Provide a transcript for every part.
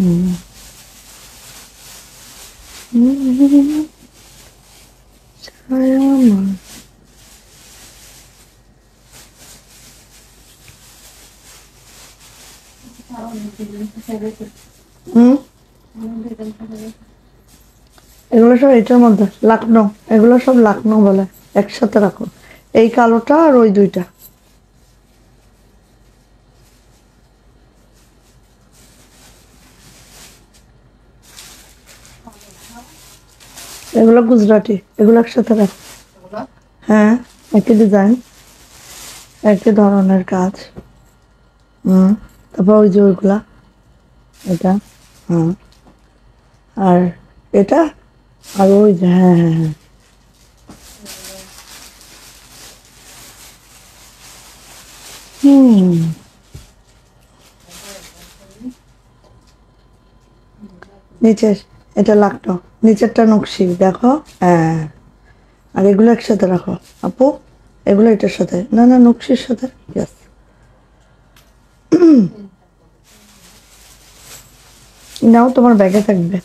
এগুলো সব এটার মধ্যে লাকনো এগুলো সব লাকনো বলে একসাথে রাখো এই কালোটা আর ওই দুইটা এগুলো গুজরাটি এগুলো একসাথে রাখ হ্যাঁ একই ডিজাইন একই ধরনের কাজ হুম তারপর ওই যে ওইগুলা এটা হুম আর এটা আর ওই যে হ্যাঁ হ্যাঁ হ্যাঁ হুম নিচে এটা লাগতো নিচেরটা নকশি দেখো হ্যাঁ আর এগুলো একসাথে রাখো আপু এগুলো এটার সাথে না না নকশির সাথে ইয়াস নাও তোমার ব্যাগে থাকবে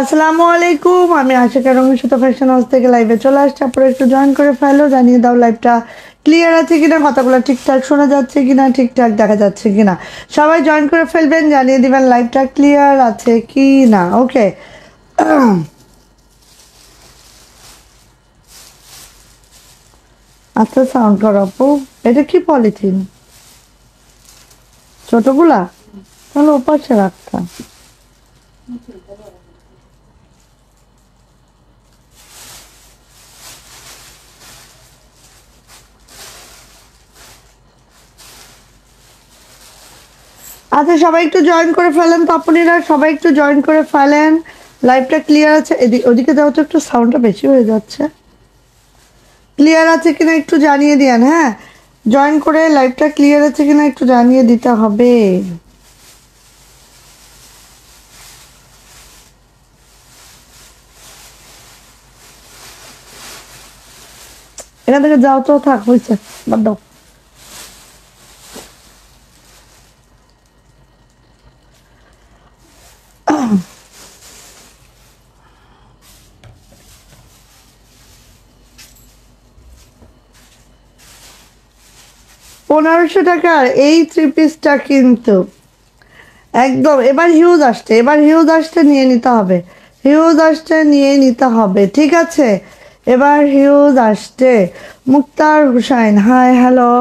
আসসালামু আলাইকুম আমি কারণ রমেশত ফ্যাশন হাউস থেকে লাইভে চলে আসছি আপনারা একটু জয়েন করে ফেলো জানিয়ে দাও লাইভটা ক্লিয়ার আছে কিনা কথাগুলো ঠিকঠাক শোনা যাচ্ছে কিনা ঠিকঠাক দেখা যাচ্ছে কিনা সবাই জয়েন করে ফেলবেন জানিয়ে দিবেন লাইভটা ক্লিয়ার আছে কি না ওকে আচ্ছা সাউন্ড কর আপু এটা কি পলিথিন ছোটগুলা তাহলে ওপাশে রাখতাম আচ্ছা সবাই একটু জয়েন করে ফেলেন তপনিরা সবাই একটু জয়েন করে ফেলেন লাইভটা ক্লিয়ার আছে এদিকে ওদিকে যাও তো একটু সাউন্ডটা বেশি হয়ে যাচ্ছে ক্লিয়ার আছে কিনা একটু জানিয়ে দিয়েন হ্যাঁ জয়েন করে লাইভটা ক্লিয়ার আছে কিনা একটু জানিয়ে দিতে হবে এখান থেকে যাও তো থাক হয়েছে বাদ দাও পনেরোশো টাকার এই থ্রি পিসটা কিন্তু একদম এবার হিউজ আসছে এবার হিউজ আসতে নিয়ে নিতে হবে হিউজ আসতে নিয়ে নিতে হবে ঠিক আছে এবার হিউজ আসতে Muktar Hussain hi hello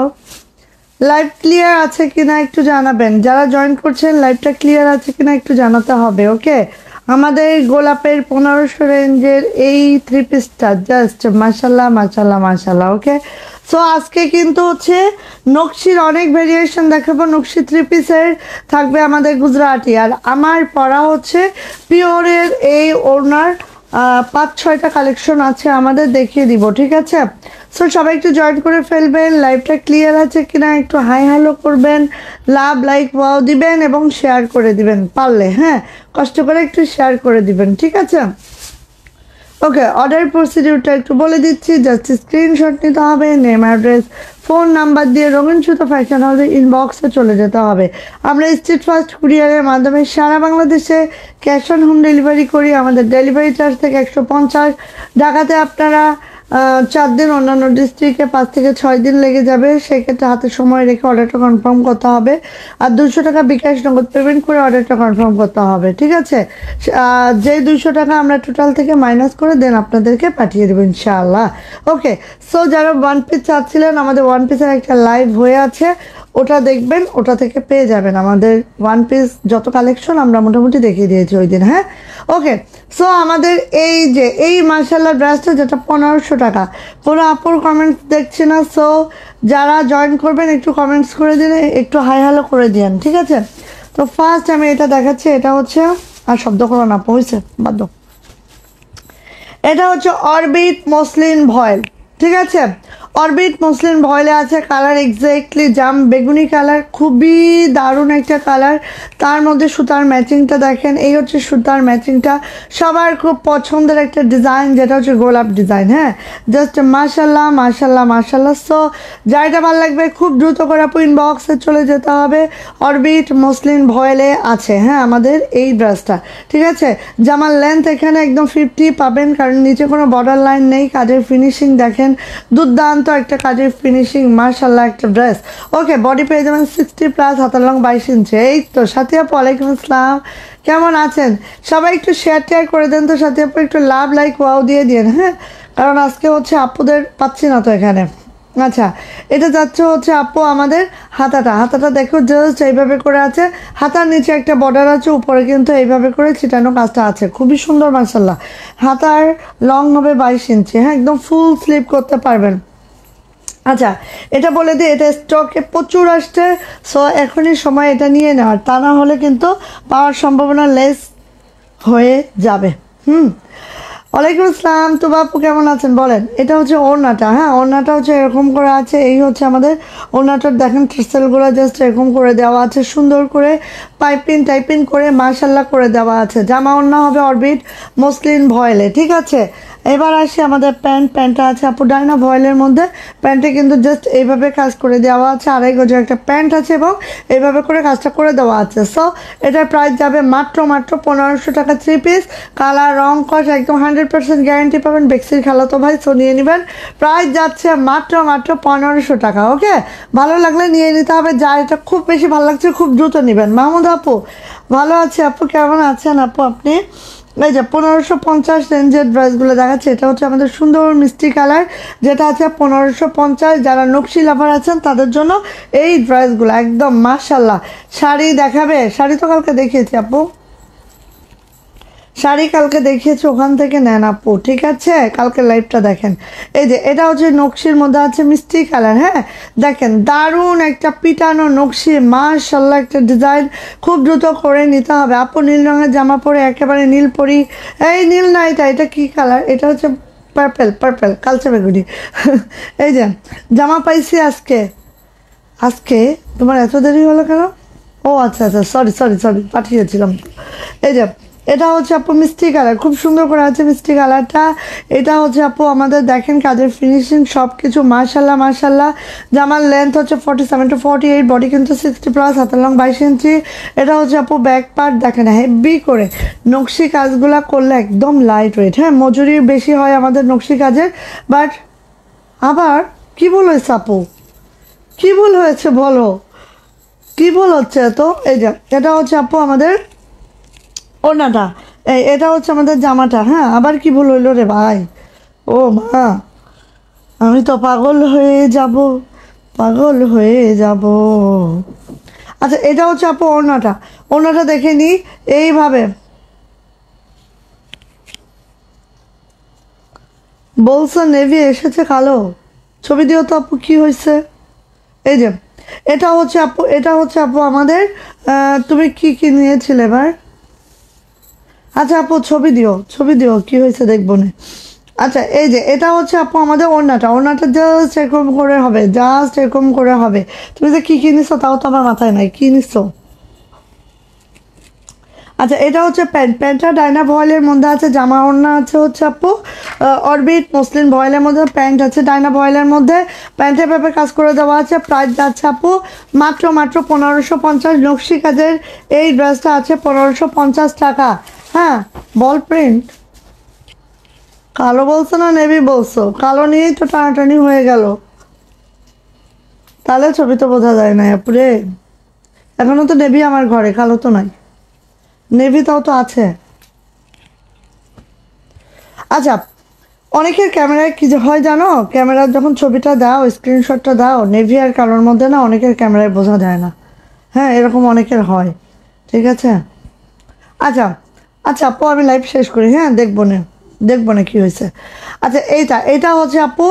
live clear আছে কিনা একটু জানাবেন যারা জয়েন করছেন লাইভটা ক্লিয়ার আছে কিনা একটু জানাতে হবে ওকে আমাদের গোলাপের পনেরোশো রেঞ্জের এই থ্রি পিসটা জাস্ট মাসাল্লাহ মাসাল্লাহ মাসাল্লাহ ওকে সো আজকে কিন্তু হচ্ছে নকশির অনেক ভেরিয়েশন দেখাবো নকশি থ্রি পিসের থাকবে আমাদের গুজরাটি আর আমার পড়া হচ্ছে পিওরের এই ওনার পাঁচ ছয়টা কালেকশন আছে আমাদের দেখিয়ে দিব ঠিক আছে সো সবাই একটু জয়েন করে ফেলবেন লাইভটা ক্লিয়ার আছে কিনা একটু হাই হ্যালো করবেন লাভ লাইক ওয়াও দিবেন এবং শেয়ার করে দিবেন পারলে হ্যাঁ কষ্ট করে একটু শেয়ার করে দিবেন ঠিক আছে ওকে অর্ডার প্রসিডিউরটা একটু বলে দিচ্ছি জাস্ট স্ক্রিনশট নিতে হবে নেম অ্যাড্রেস ফোন নাম্বার দিয়ে রঙিন সুতো ফ্যাশন হাউসে ইনবক্সে চলে যেতে হবে আমরা স্ট্রিট ফাস্ট কুরিয়ারের মাধ্যমে সারা বাংলাদেশে ক্যাশ অন হোম ডেলিভারি করি আমাদের ডেলিভারি চার্জ থেকে একশো পঞ্চাশ ঢাকাতে আপনারা চার দিন অন্যান্য ডিস্ট্রিক্টে পাঁচ থেকে ছয় দিন লেগে যাবে সেক্ষেত্রে হাতে সময় রেখে অর্ডারটা কনফার্ম করতে হবে আর দুশো টাকা বিকাশ নগদ পেমেন্ট করে অর্ডারটা কনফার্ম করতে হবে ঠিক আছে যেই দুশো টাকা আমরা টোটাল থেকে মাইনাস করে দেন আপনাদেরকে পাঠিয়ে দেবো ইনশাআল্লাহ ওকে সো যারা ওয়ান পিস চাচ্ছিলেন আমাদের ওয়ান পিসের একটা লাইভ হয়ে আছে ওটা দেখবেন ওটা থেকে পেয়ে যাবেন আমাদের ওয়ান পিস যত কালেকশন আমরা মোটামুটি দেখিয়ে দিয়েছি ওই দিন হ্যাঁ ওকে সো আমাদের এই যে এই মার্শাল্লার ড্রেসটা যেটা পনেরোশো টাকা কোনো আপুর কমেন্টস দেখছি না সো যারা জয়েন করবেন একটু কমেন্টস করে দিন একটু হাই হ্যালো করে দিন ঠিক আছে তো ফার্স্ট আমি এটা দেখাচ্ছি এটা হচ্ছে আর শব্দ করো না পৌঁছে বাধ্য এটা হচ্ছে অরবিট মসলিন ভয়েল ঠিক আছে অরবিট মসলিন ভয়লে আছে কালার এক্স্যাক্টলি জাম বেগুনি কালার খুবই দারুণ একটা কালার তার মধ্যে সুতার ম্যাচিংটা দেখেন এই হচ্ছে সুতার ম্যাচিংটা সবার খুব পছন্দের একটা ডিজাইন যেটা হচ্ছে গোলাপ ডিজাইন হ্যাঁ জাস্ট মাশাল্লাহ মাশাল্লাহ মাশাল্লাহ সো যাইটা ভালো লাগবে খুব দ্রুত করে ইনবক্সে চলে যেতে হবে অরবিট মসলিন ভয়েলে আছে হ্যাঁ আমাদের এই ড্রেসটা ঠিক আছে জামার লেন্থ এখানে একদম ফিফটি পাবেন কারণ নিচে কোনো বর্ডার লাইন নেই কাজের ফিনিশিং দেখেন দুর্দান্ত দুর্দান্ত একটা কাজের ফিনিশিং মার্শাল্লাহ একটা ড্রেস ওকে বডি পেয়ে যাবেন সিক্সটি প্লাস হাতের লং বাইশ ইঞ্চি এই তো সাথী আপু আলাইকুম আসসালাম কেমন আছেন সবাই একটু শেয়ার টেয়ার করে দেন তো সাথী আপু একটু লাভ লাইক ওয়াও দিয়ে দিন হ্যাঁ কারণ আজকে হচ্ছে আপুদের পাচ্ছি না তো এখানে আচ্ছা এটা যাচ্ছে হচ্ছে আপু আমাদের হাতাটা হাতাটা দেখো জাস্ট এইভাবে করে আছে হাতার নিচে একটা বর্ডার আছে উপরে কিন্তু এইভাবে করে ছিটানো কাজটা আছে খুবই সুন্দর মার্শাল্লাহ হাতার লং হবে বাইশ ইঞ্চি হ্যাঁ একদম ফুল স্লিপ করতে পারবেন আচ্ছা এটা বলে দিই এটা স্টকে প্রচুর আসছে সো এখনই সময় এটা নিয়ে নেওয়ার তা না হলে কিন্তু পাওয়ার সম্ভাবনা লেস হয়ে যাবে হুম ওয়ালাইকুম আসসালাম তো বাপু কেমন আছেন বলেন এটা হচ্ছে ওড়নাটা হ্যাঁ ওড়নাটা হচ্ছে এরকম করে আছে এই হচ্ছে আমাদের ওড়নাটার দেখেন ট্রিসেলগুলো জাস্ট এরকম করে দেওয়া আছে সুন্দর করে পাইপিন টাইপিন করে মার্শাল্লা করে দেওয়া আছে জামা ওড়না হবে অরবিট মসলিন ভয়েলে ঠিক আছে এবার আসি আমাদের প্যান্ট প্যান্টটা আছে আপু ডাইনা ভয়েলের মধ্যে প্যান্টে কিন্তু জাস্ট এইভাবে কাজ করে দেওয়া আছে আড়াই গজের একটা প্যান্ট আছে এবং এইভাবে করে কাজটা করে দেওয়া আছে সো এটার প্রাইস যাবে মাত্র মাত্র পনেরোশো টাকা থ্রি পিস কালার রং কস একদম হান্ড্রেড পার্সেন্ট গ্যারেন্টি পাবেন বেক্সির খেলা তো ভাই সো নিয়ে নেবেন প্রাইস যাচ্ছে মাত্র মাত্র পনেরোশো টাকা ওকে ভালো লাগলে নিয়ে নিতে হবে যা এটা খুব বেশি ভালো লাগছে খুব দ্রুত নেবেন মাহমুদ আপু ভালো আছে আপু কেমন আছেন আপু আপনি এই যে পনেরোশো পঞ্চাশ রেঞ্জের ড্রেসগুলো দেখাচ্ছে এটা হচ্ছে আমাদের সুন্দর মিষ্টি কালার যেটা আছে পনেরোশো পঞ্চাশ যারা নকশি লাভার আছেন তাদের জন্য এই ড্রেসগুলো একদম মাসাল্লাহ শাড়ি দেখাবে শাড়ি তো কালকে দেখিয়েছি আপু শাড়ি কালকে দেখিয়েছি ওখান থেকে নেন আপু ঠিক আছে কালকে লাইভটা দেখেন এই যে এটা হচ্ছে নকশির মধ্যে আছে মিষ্টি কালার হ্যাঁ দেখেন দারুণ একটা পিটানো নকশি মাশাল্লাহ একটা ডিজাইন খুব দ্রুত করে নিতে হবে আপু নীল রঙের জামা পরে একেবারে নীল পরি এই নীল না এটা এটা কী কালার এটা হচ্ছে পার্পেল পার্পেল কালচে বেগুনি এই যে জামা পাইছি আজকে আজকে তোমার এত দেরি হলো কেন ও আচ্ছা আচ্ছা সরি সরি সরি পাঠিয়েছিলাম এই যে এটা হচ্ছে আপু মিষ্টি কালার খুব সুন্দর করে আছে মিষ্টি কালারটা এটা হচ্ছে আপু আমাদের দেখেন কাজের ফিনিশিং সব কিছু মার্শাল্লাহ মার্শাল্লাহ জামার লেন্থ হচ্ছে forty seven to forty eight body কিন্তু সিক্সটি প্লাস হাতের লং বাইশ ইঞ্চি এটা হচ্ছে আপু ব্যাক পার্ট দেখেন হেভি করে নকশি কাজগুলো করলে একদম লাইট ওয়েট হ্যাঁ মজুরি বেশি হয় আমাদের নকশি কাজের বাট আবার কি ভুল হয়েছে আপু কি ভুল হয়েছে বলো কি ভুল হচ্ছে এত এই যে এটা হচ্ছে আপু আমাদের ওনাটা এই এটা হচ্ছে আমাদের জামাটা হ্যাঁ আবার কি ভুল হইলো রে ভাই ও মা আমি তো পাগল হয়ে যাব পাগল হয়ে যাব আচ্ছা এটা হচ্ছে আপু ওনাটা ওনাটা দেখে নি এইভাবে বলছে নেভি এসেছে কালো ছবি দিও তো আপু কী হয়েছে এই যে এটা হচ্ছে আপু এটা হচ্ছে আপু আমাদের তুমি কি কি নিয়েছিলে এবার আচ্ছা আপু ছবি দিও ছবি দিও কি হয়েছে দেখবো না আচ্ছা এই যে এটা হচ্ছে আপু আমাদের ওড়নাটা ওনাটা জাস্ট এরকম করে হবে জাস্ট এরকম করে হবে তুমি যে কী কিনেছো তাও তো আমার মাথায় নাই কী নিছো আচ্ছা এটা হচ্ছে প্যান্ট প্যান্টটা ডাইনা ভয়েলের মধ্যে আছে জামা ওড়না আছে হচ্ছে আপু অরবিট মুসলিম ভয়েলের মধ্যে প্যান্ট আছে ডাইনা ভয়েলের মধ্যে প্যান্টের পেপে কাজ করে দেওয়া আছে প্রাইস আছে আপু মাত্র মাত্র পনেরোশো পঞ্চাশ নকশি কাজের এই ড্রেসটা আছে পনেরোশো পঞ্চাশ টাকা হ্যাঁ বল প্রিন্ট কালো বলছো না নেভি বলছো কালো নিয়েই তো টানাটানি হয়ে গেল তাহলে ছবি তো বোঝা যায় না আপুরে এখনও তো নেভি আমার ঘরে কালো তো নাই নেভি তাও তো আছে আচ্ছা অনেকের ক্যামেরায় কী হয় জানো ক্যামেরার যখন ছবিটা দাও স্ক্রিনশটটা দাও নেভি আর কালোর মধ্যে না অনেকের ক্যামেরায় বোঝা যায় না হ্যাঁ এরকম অনেকের হয় ঠিক আছে আচ্ছা আচ্ছা আপু আমি লাইভ শেষ করি হ্যাঁ দেখবো না দেখবো না কি হয়েছে আচ্ছা এইটা এইটা হচ্ছে আপু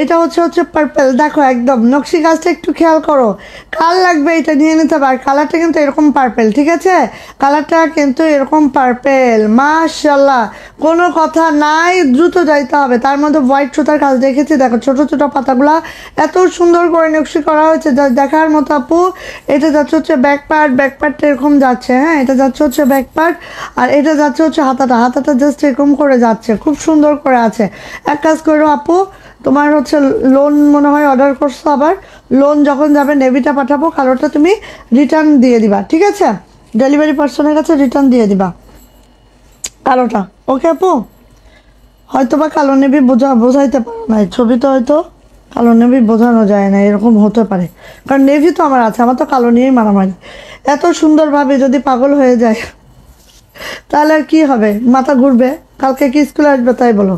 এটা হচ্ছে হচ্ছে পার্পেল দেখো একদম নকশি গাছটা একটু খেয়াল করো কাল লাগবে এটা নিয়ে নিতে পার কালারটা কিন্তু এরকম পার্পেল ঠিক আছে কালারটা কিন্তু এরকম পার্পেল মাশাল্লাহ কোনো কথা নাই দ্রুত যাইতে হবে তার মধ্যে হোয়াইট সুতার কাজ দেখেছি দেখো ছোট ছোট পাতাগুলো এত সুন্দর করে নকশি করা হয়েছে যা দেখার মতো আপু এটা যাচ্ছে হচ্ছে ব্যাক পার্ট ব্যাক পার্টটা এরকম যাচ্ছে হ্যাঁ এটা যাচ্ছে হচ্ছে ব্যাক পার্ট আর এটা যাচ্ছে হচ্ছে হাতাটা হাতাটা জাস্ট এরকম করে যাচ্ছে খুব সুন্দর করে আছে এক কাজ করো আপু তোমার হচ্ছে লোন মনে হয় অর্ডার করছো আবার লোন যখন যাবে নেভিটা পাঠাবো কালোটা তুমি রিটার্ন দিয়ে দিবা ঠিক আছে ডেলিভারি পার্সনের কাছে রিটার্ন দিয়ে দিবা কালোটা ওকে আপু হয়তো বা কালো নেবি বোঝা বোঝাইতে পারো না ছবি তো হয়তো কালো নেভি বোঝানো যায় না এরকম হতে পারে কারণ নেভি তো আমার আছে আমার তো কালো নিয়েই মারামারি এত সুন্দরভাবে যদি পাগল হয়ে যায় তাহলে আর কী হবে মাথা ঘুরবে কালকে কি স্কুলে আসবে তাই বলো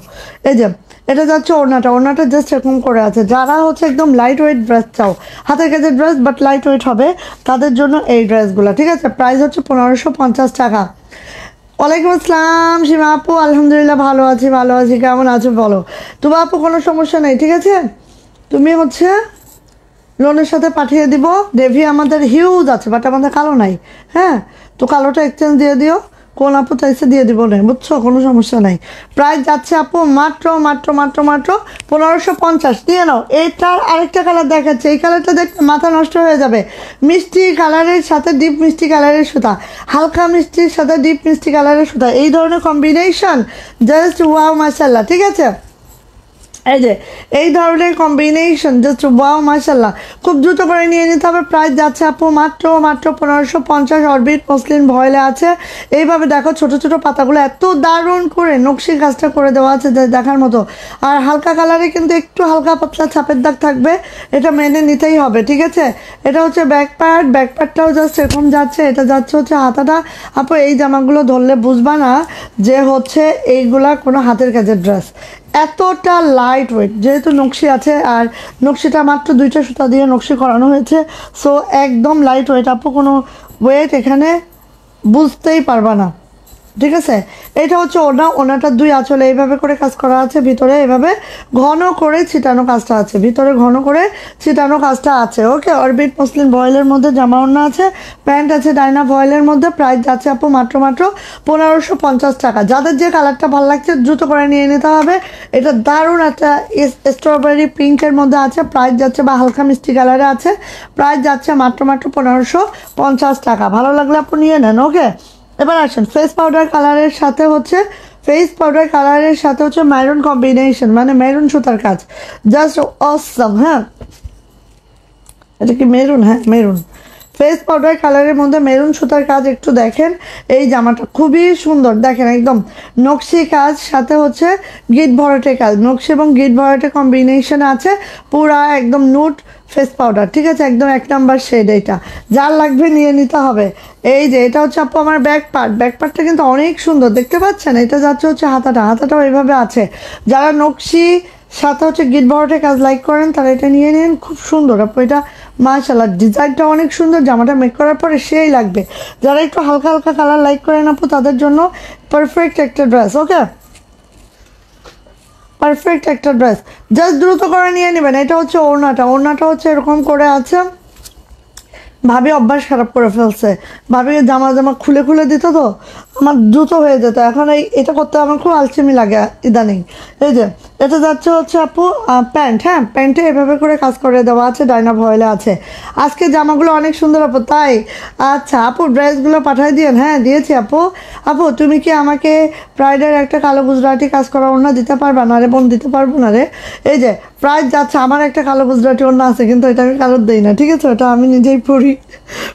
এই যে এটা যাচ্ছে ওড়নাটা ওড়নাটা জাস্ট এরকম করে আছে যারা হচ্ছে একদম লাইট ওয়েট ড্রেস চাও হাতের কাছে ড্রেস বাট লাইট ওয়েট হবে তাদের জন্য এই ড্রেসগুলো ঠিক আছে প্রাইস হচ্ছে পনেরোশো পঞ্চাশ টাকা ওয়ালাইকুম আসসালাম সীমা আপু আলহামদুলিল্লাহ ভালো আছি ভালো আছি কেমন আছো বলো তোমার আপু কোনো সমস্যা নেই ঠিক আছে তুমি হচ্ছে লোনের সাথে পাঠিয়ে দিব ডেভি আমাদের হিউজ আছে বাট আমাদের কালো নাই হ্যাঁ তো কালোটা এক্সচেঞ্জ দিয়ে দিও কোন আপু চাইছে দিয়ে দিব না বুঝছো কোনো সমস্যা নাই প্রাইস যাচ্ছে আপু মাত্র মাত্র মাত্র মাত্র পনেরোশো পঞ্চাশ দিয়ে নাও এইটার আরেকটা কালার দেখাচ্ছে এই কালারটা দেখতে মাথা নষ্ট হয়ে যাবে মিষ্টি কালারের সাথে ডিপ মিষ্টি কালারের সুতা হালকা মিষ্টির সাথে ডিপ মিষ্টি কালারের সুতা এই ধরনের কম্বিনেশন জাস্ট ওয়াও মাসাল্লাহ ঠিক আছে এই যে এই ধরনের কম্বিনেশন জাস্ট ওয়াও মাসাল্লাহ খুব দ্রুত করে নিয়ে নিতে হবে প্রাইস যাচ্ছে আপু মাত্র মাত্র পনেরোশো পঞ্চাশ অরবিট মসলিন ভয়েলে আছে এইভাবে দেখো ছোট ছোট পাতাগুলো এত দারুণ করে নকশি কাজটা করে দেওয়া আছে দেখার মতো আর হালকা কালারে কিন্তু একটু হালকা পাতলা ছাপের দাগ থাকবে এটা মেনে নিতেই হবে ঠিক আছে এটা হচ্ছে ব্যাক প্যাড ব্যাক জাস্ট এরকম যাচ্ছে এটা যাচ্ছে হচ্ছে হাতাটা আপু এই জামাগুলো ধরলে বুঝবা না যে হচ্ছে এইগুলা কোনো হাতের কাজের ড্রেস এতটা লা লাইট ওয়েট যেহেতু নকশি আছে আর নকশিটা মাত্র দুইটা সুতা দিয়ে নকশি করানো হয়েছে সো একদম লাইট ওয়েট আপু কোনো ওয়েট এখানে বুঝতেই পারবা না ঠিক আছে এটা হচ্ছে ওনা ওনাটা দুই আঁচলে এইভাবে করে কাজ করা আছে ভিতরে এভাবে ঘন করে ছিটানো কাজটা আছে ভিতরে ঘন করে ছিটানো কাজটা আছে ওকে অরবিট মসলিন বয়েলের মধ্যে জামা ওনা আছে প্যান্ট আছে ডাইনা বয়েলের মধ্যে প্রাইস যাচ্ছে আপু মাত্র মাত্র পনেরোশো পঞ্চাশ টাকা যাদের যে কালারটা ভালো লাগছে দ্রুত করে নিয়ে নিতে হবে এটা দারুণ একটা স্ট্রবেরি পিঙ্কের মধ্যে আছে প্রাইস যাচ্ছে বা হালকা মিষ্টি কালারে আছে প্রাইস যাচ্ছে মাত্র মাত্র পনেরোশো পঞ্চাশ টাকা ভালো লাগলে আপনি নিয়ে নেন ওকে এবার আসেন ফেস পাউডার কালারের সাথে হচ্ছে ফেস পাউডার কালারের সাথে হচ্ছে মাইরুন কম্বিনেশন মানে মেরুন সুতার কাজ জাস্ট অসম হ্যাঁ এটা কি মেরুন হ্যাঁ মেরুন ফেস পাউডার কালারের মধ্যে মেরুন সুতার কাজ একটু দেখেন এই জামাটা খুবই সুন্দর দেখেন একদম নকশি কাজ সাথে হচ্ছে গিট ভরাটে কাজ নকশি এবং গিট ভরাটে কম্বিনেশন আছে পুরা একদম নুট ফেস পাউডার ঠিক আছে একদম এক নাম্বার শেড এইটা যার লাগবে নিয়ে নিতে হবে এই যে এটা হচ্ছে আপু আমার ব্যাক পার্ট ব্যাক পার্টটা কিন্তু অনেক সুন্দর দেখতে পাচ্ছেন এটা যাচ্ছে হচ্ছে হাতাটা হাতাটাও এইভাবে আছে যারা নকশি সাথে হচ্ছে গিট বড়টে কাজ লাইক করেন তারা এটা নিয়ে নেন খুব সুন্দর আপু এটা মাশাল্লাহ ডিজাইনটা অনেক সুন্দর জামাটা মেক করার পরে সেই লাগবে যারা একটু হালকা হালকা কালার লাইক করেন আপু তাদের জন্য পারফেক্ট একটা ড্রেস ওকে পারফেক্ট একটা ড্রেস জাস্ট দ্রুত করে নিয়ে নেবেন এটা হচ্ছে ওড়নাটা ওড়নাটা হচ্ছে এরকম করে আছে ভাবি অভ্যাস খারাপ করে ফেলছে ভাবি জামা জামা খুলে খুলে দিত তো আমার দ্রুত হয়ে যেত এখন এই এটা করতে আমার খুব আলসেমি লাগে ইদানিং এই যে এটা যাচ্ছে হচ্ছে আপু প্যান্ট হ্যাঁ প্যান্টে এভাবে করে কাজ করে দেওয়া আছে ডাইনা ভয়েলে আছে আজকে জামাগুলো অনেক সুন্দর আপু তাই আচ্ছা আপু ড্রেসগুলো পাঠিয়ে দিয়েন হ্যাঁ দিয়েছি আপু আপু তুমি কি আমাকে প্রাইডের একটা কালো গুজরাটি কাজ করা অন্য দিতে পারবা না রে বোন দিতে পারবো না রে এই যে প্রাইজ যাচ্ছে আমার একটা কালো গুজরাটি অন্য আছে কিন্তু এটা আমি কালো দিই না ঠিক আছে ওটা আমি নিজেই পড়ি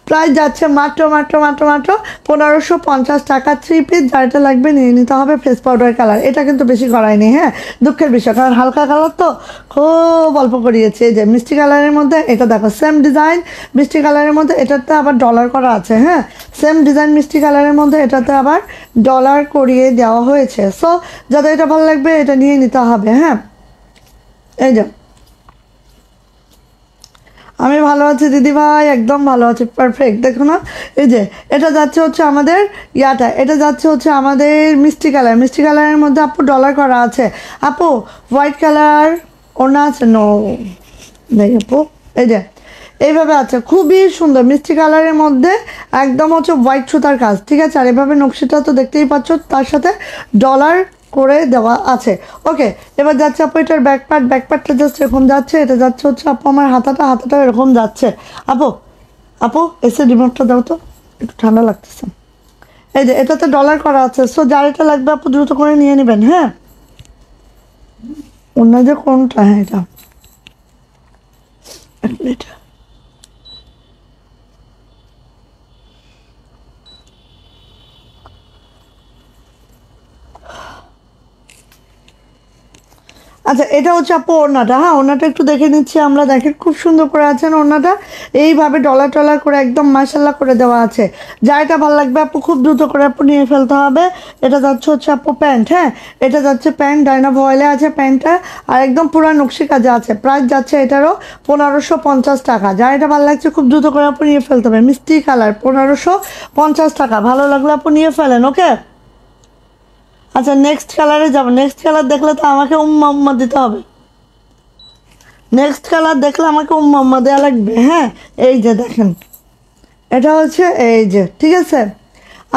প্রাইজ যাচ্ছে মাত্র মাত্র মাত্র মাত্র পনেরোশো পঞ্চাশ টাকা টাকা থ্রি পিস যারটা লাগবে নিয়ে নিতে হবে ফেস পাউডার কালার এটা কিন্তু বেশি করায়নি হ্যাঁ দুঃখের বিষয় কারণ হালকা কালার তো খুব অল্প করিয়েছে যে মিষ্টি কালারের মধ্যে এটা দেখো সেম ডিজাইন মিষ্টি কালারের মধ্যে এটাতে আবার ডলার করা আছে হ্যাঁ সেম ডিজাইন মিষ্টি কালারের মধ্যে এটাতে আবার ডলার করিয়ে দেওয়া হয়েছে সো যাদের এটা ভালো লাগবে এটা নিয়ে নিতে হবে হ্যাঁ এই যে আমি ভালো আছি দিদি ভাই একদম ভালো আছি পারফেক্ট দেখো না এই যে এটা যাচ্ছে হচ্ছে আমাদের ইয়াটা এটা যাচ্ছে হচ্ছে আমাদের মিষ্টি কালার মিষ্টি কালারের মধ্যে আপু ডলার করা আছে আপু হোয়াইট কালার ওনা আছে নো নেই আপু এই যে এইভাবে আছে খুবই সুন্দর মিষ্টি কালারের মধ্যে একদম হচ্ছে হোয়াইট সুতার কাজ ঠিক আছে আর এভাবে নকশিটা তো দেখতেই পাচ্ছ তার সাথে ডলার করে দেওয়া আছে ওকে এবার যাচ্ছে আপু এটার ব্যাক পার্ট ব্যাক পার্টটা জাস্ট এরকম যাচ্ছে এটা যাচ্ছে হচ্ছে আপু আমার হাতাটা হাতাটা এরকম যাচ্ছে আপু আপু এসে রিমোটটা দাও তো একটু ঠান্ডা লাগতেছে এই যে এটাতে ডলার করা আছে সো যার এটা লাগবে আপু দ্রুত করে নিয়ে নেবেন হ্যাঁ অন্য যে কোনটা হ্যাঁ এটা এক আচ্ছা এটা হচ্ছে আপু ওড়নাটা হ্যাঁ ওড়নাটা একটু দেখে নিচ্ছি আমরা দেখেন খুব সুন্দর করে আছেন ওড়নাটা এইভাবে ডলার টলার করে একদম মাসাল্লা করে দেওয়া আছে যা এটা ভালো লাগবে আপু খুব দ্রুত করে আপু নিয়ে ফেলতে হবে এটা যাচ্ছে হচ্ছে আপু প্যান্ট হ্যাঁ এটা যাচ্ছে প্যান্ট ডাইনা ভয়েলে আছে প্যান্টটা আর একদম পুরো নকশি কাজে আছে প্রাইস যাচ্ছে এটারও পনেরোশো পঞ্চাশ টাকা যা এটা ভালো লাগছে খুব দ্রুত করে আপু নিয়ে ফেলতে হবে মিষ্টি কালার পনেরোশো পঞ্চাশ টাকা ভালো লাগলে আপু নিয়ে ফেলেন ওকে আচ্ছা নেক্সট কালারে যাবো নেক্সট কালার দেখলে তো আমাকে উম্মা উম্মা দিতে হবে নেক্সট কালার দেখলে আমাকে উম্মা উম্মা দেওয়া লাগবে হ্যাঁ এই যে দেখেন এটা হচ্ছে এই যে ঠিক আছে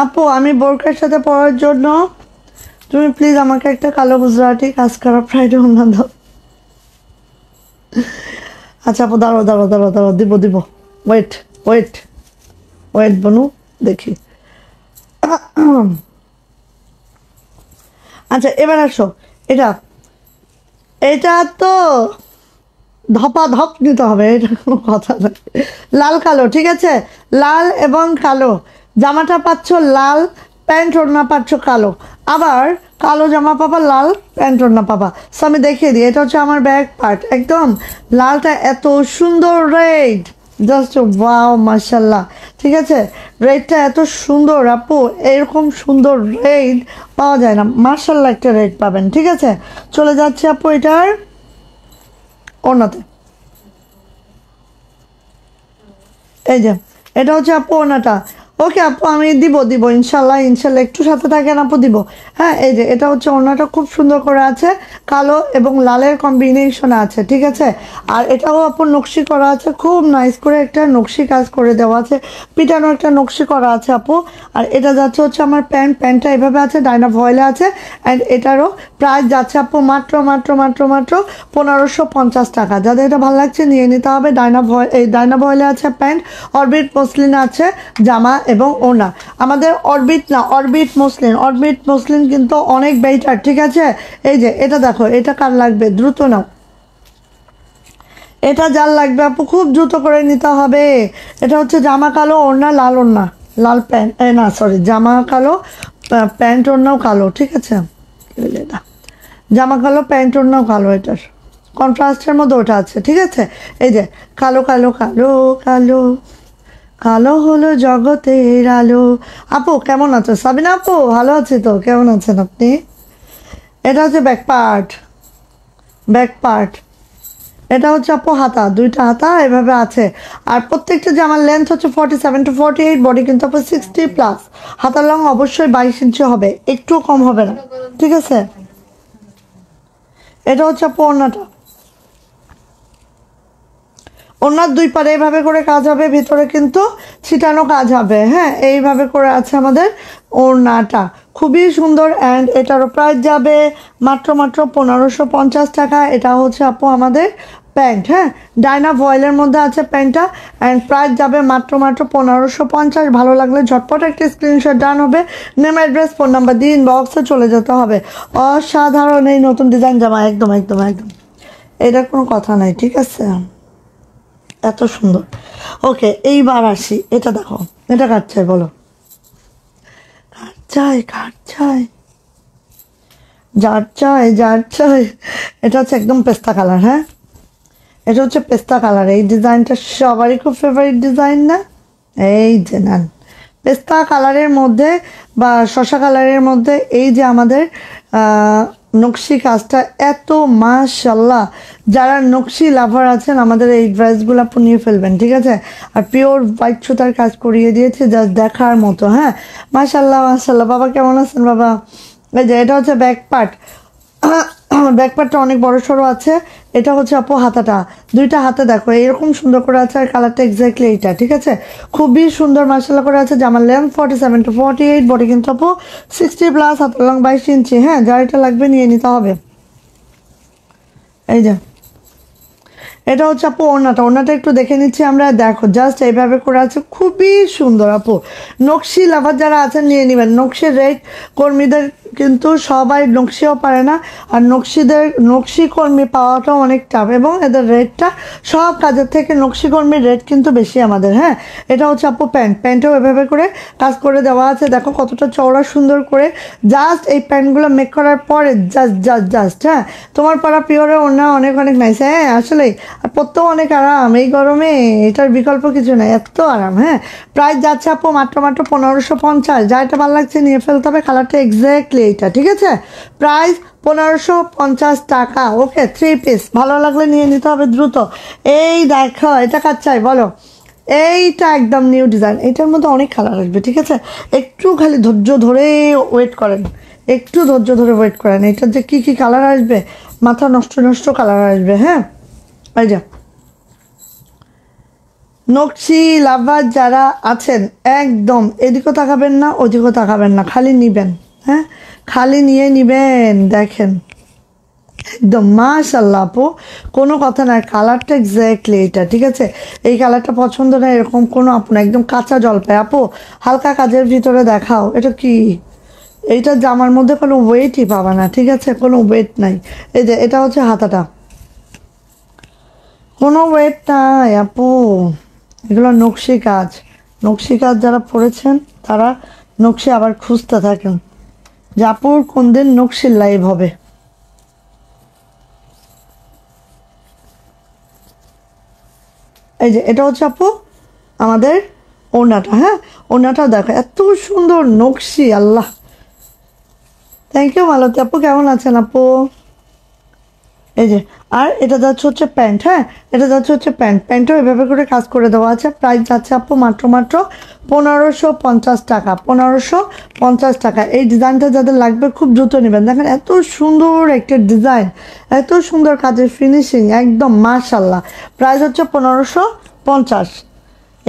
আপু আমি বোরকার সাথে পড়ার জন্য তুমি প্লিজ আমাকে একটা কালো গুজরাটি কাজ করা ফ্রাইডে না দাও আচ্ছা আপু দাঁড়ো দাঁড়ো দাঁড়ো দাঁড়ো দিব দিব ওয়েট ওয়েট ওয়েট বনু দেখি আচ্ছা এবার আসো এটা এটা তো ধপা ধপ নিতে হবে এটা কোনো কথা না লাল কালো ঠিক আছে লাল এবং কালো জামাটা পাচ্ছ লাল প্যান্ট ওড়না পাচ্ছ কালো আবার কালো জামা পাবা লাল প্যান্ট ওড়না পাবা সো আমি দেখিয়ে দিই এটা হচ্ছে আমার ব্যাক পার্ট একদম লালটা এত সুন্দর রেড জাস্ট ওয়াও মাসাল্লাহ ঠিক আছে রেডটা এত সুন্দর আপু এরকম সুন্দর রেড পাওয়া যায় না মার্শাল্লাহ একটা রেড পাবেন ঠিক আছে চলে যাচ্ছে আপু এটার ওনাতে এই যে এটা হচ্ছে আপু ওনাটা ওকে আপু আমি দিব দিব ইনশাল্লাহ ইনশাল্লাহ একটু সাথে থাকেন আপু দিব হ্যাঁ এই যে এটা হচ্ছে ওনাটা খুব সুন্দর করে আছে কালো এবং লালের কম্বিনেশন আছে ঠিক আছে আর এটাও আপু নকশি করা আছে খুব নাইস করে একটা নকশি কাজ করে দেওয়া আছে পিটানো একটা নকশি করা আছে আপু আর এটা যাচ্ছে হচ্ছে আমার প্যান্ট প্যান্টটা এভাবে আছে ডাইনা ভয়েলে আছে অ্যান্ড এটারও প্রাইস যাচ্ছে আপু মাত্র মাত্র মাত্র মাত্র পনেরোশো পঞ্চাশ টাকা যাদের এটা ভালো লাগছে নিয়ে নিতে হবে ডাইনা ভয় এই ডাইনা ভয়েলে আছে প্যান্ট অরবিট মসলিন আছে জামা এবং ওনা আমাদের অরবিট না অরবিট মুসলিন অরবিট মুসলিন কিন্তু অনেক বেটার ঠিক আছে এই যে এটা দেখো এটা কার লাগবে দ্রুত নাও এটা যার লাগবে আপু খুব দ্রুত করে নিতে হবে এটা হচ্ছে জামা কালো ওড়না লাল ওড়না লাল প্যান্ট না সরি জামা কালো প্যান্ট ওড়নাও কালো ঠিক আছে এটা জামা কালো প্যান্ট ওড়নাও কালো এটার কন্ট্রাস্টের মধ্যে ওটা আছে ঠিক আছে এই যে কালো কালো কালো কালো আলো হলো জগতের আলো আপু কেমন আছো সাবিনা আপু ভালো আছি তো কেমন আছেন আপনি এটা হচ্ছে ব্যাক পার্ট ব্যাক পার্ট এটা হচ্ছে আপু হাতা দুইটা হাতা এভাবে আছে আর প্রত্যেকটা যে আমার লেন্থ হচ্ছে forty seven to forty eight body কিন্তু আপু সিক্সটি প্লাস হাতার লং অবশ্যই বাইশ ইঞ্চি হবে একটুও কম হবে না ঠিক আছে এটা হচ্ছে আপু অন্যটা ওনার দুই পারে এইভাবে করে কাজ হবে ভিতরে কিন্তু ছিটানো কাজ হবে হ্যাঁ এইভাবে করে আছে আমাদের ওড়নাটা খুবই সুন্দর অ্যান্ড এটারও প্রাইস যাবে মাত্র মাত্র পনেরোশো পঞ্চাশ টাকা এটা হচ্ছে আপু আমাদের প্যান্ট হ্যাঁ ডাইনা ভয়েলের মধ্যে আছে প্যান্টটা অ্যান্ড প্রাইস যাবে মাত্র মাত্র পনেরোশো পঞ্চাশ ভালো লাগলে ঝটপট একটা স্ক্রিনশট ডান হবে নেম অ্যাড্রেস ফোন নাম্বার দিন বক্সে চলে যেতে হবে অসাধারণ এই নতুন ডিজাইন জামা একদম একদম একদম এটা কোনো কথা নাই ঠিক আছে এত সুন্দর ওকে এইবার আসি এটা দেখো এটা কার চাই বলো কার চাই কার চাই যার চাই যার চাই এটা হচ্ছে একদম পেস্তা কালার হ্যাঁ এটা হচ্ছে পেস্তা কালার এই ডিজাইনটা সবারই খুব ফেভারিট ডিজাইন না এই যে নেন পেস্তা কালারের মধ্যে বা শশা কালারের মধ্যে এই যে আমাদের নকশি কাজটা এত মাশাল্লাহ যারা নকশি লাভার আছেন আমাদের এই ড্রেসগুলো নিয়ে ফেলবেন ঠিক আছে আর পিওর হোয়াইট সুতার কাজ করিয়ে দিয়েছে জাস্ট দেখার মতো হ্যাঁ মাশাল্লাহ মাশাল্লাহ বাবা কেমন আছেন বাবা এই যে এটা হচ্ছে ব্যাক পার্ট ব্যাকপার্টটা অনেক বড় সড়ো আছে এটা হচ্ছে আপু হাতাটা দুইটা হাতে দেখো এরকম সুন্দর করে আছে আর কালারটা এক্স্যাক্টলি এইটা ঠিক আছে খুবই সুন্দর মার্শাল্লাহ করে আছে জামার length forty seven to forty eight body কিন্তু আপু সিক্সটি প্লাস হাতের লং বাইশ ইঞ্চি হ্যাঁ যা এটা লাগবে নিয়ে নিতে হবে এই যে এটা হচ্ছে আপু ওনাটা ওনাটা একটু দেখে নিচ্ছি আমরা দেখো জাস্ট এইভাবে করে আছে খুবই সুন্দর আপু নকশি লাভার যারা আছেন নিয়ে নেবেন নকশি রেট কর্মীদের কিন্তু সবাই নকশিও পারে না আর নকশিদের নকশি কর্মী পাওয়াটাও অনেক টাফ এবং এদের রেটটা সব কাজের থেকে নকশি কর্মীর রেট কিন্তু বেশি আমাদের হ্যাঁ এটা হচ্ছে আপু প্যান্ট প্যান্টও এভাবে করে কাজ করে দেওয়া আছে দেখো কতটা চওড়া সুন্দর করে জাস্ট এই প্যান্টগুলো মেক করার পরে জাস্ট জাস্ট জাস্ট হ্যাঁ তোমার পাড়া পিওরে ওনা অনেক অনেক নাইস হ্যাঁ আসলেই আর পরতেও অনেক আরাম এই গরমে এটার বিকল্প কিছু নাই এত আরাম হ্যাঁ প্রাইস যাচ্ছে আপু মাত্র মাত্র পনেরোশো পঞ্চাশ যা এটা ভালো লাগছে নিয়ে ফেলতে হবে কালারটা এক্স্যাক্টলি এইটা ঠিক আছে প্রাইস পনেরোশো পঞ্চাশ টাকা ওকে থ্রি পিস ভালো লাগলে নিয়ে নিতে হবে দ্রুত এই দেখো এটা কাজ চাই বলো এইটা একদম নিউ ডিজাইন এটার মধ্যে অনেক কালার আসবে ঠিক আছে একটু খালি ধৈর্য ধরে ওয়েট করেন একটু ধৈর্য ধরে ওয়েট করেন এটার যে কী কী কালার আসবে মাথা নষ্ট নষ্ট কালার আসবে হ্যাঁ ওই যা নকশি লাভার যারা আছেন একদম এদিকেও তাকাবেন না ওদিকেও তাকাবেন না খালি নিবেন হ্যাঁ খালি নিয়ে নিবেন দেখেন একদম মাশাল্লাহ আপু কোনো কথা নয় কালারটা এক্স্যাক্টলি এটা ঠিক আছে এই কালারটা পছন্দ নয় এরকম কোনো আপু না একদম কাঁচা পায় আপু হালকা কাজের ভিতরে দেখাও এটা কি এইটা জামার মধ্যে কোনো ওয়েটই পাবা না ঠিক আছে কোনো ওয়েট নাই এই যে এটা হচ্ছে হাতাটা কোনো ওয়েট নাই আপু এগুলো নকশি কাজ নকশি কাজ যারা পড়েছেন তারা নকশি আবার খুঁজতে থাকেন যে আপুর কোন দিন নকশির লাইভ হবে এই যে এটা হচ্ছে আপু আমাদের ওনাটা হ্যাঁ ওনাটা দেখো এত সুন্দর নকশি আল্লাহ থ্যাংক ইউ মালতী আপু কেমন আছেন আপু এই যে আর এটা যাচ্ছে হচ্ছে প্যান্ট হ্যাঁ এটা যাচ্ছে হচ্ছে প্যান্ট প্যান্টও এভাবে করে কাজ করে দেওয়া আছে প্রাইস যাচ্ছে আপু মাত্র মাত্র পনেরোশো পঞ্চাশ টাকা পনেরোশো পঞ্চাশ টাকা এই ডিজাইনটা যাদের লাগবে খুব দ্রুত নেবেন দেখেন এত সুন্দর একটা ডিজাইন এত সুন্দর কাজের ফিনিশিং একদম মাশাল্লাহ প্রাইস হচ্ছে পনেরোশো পঞ্চাশ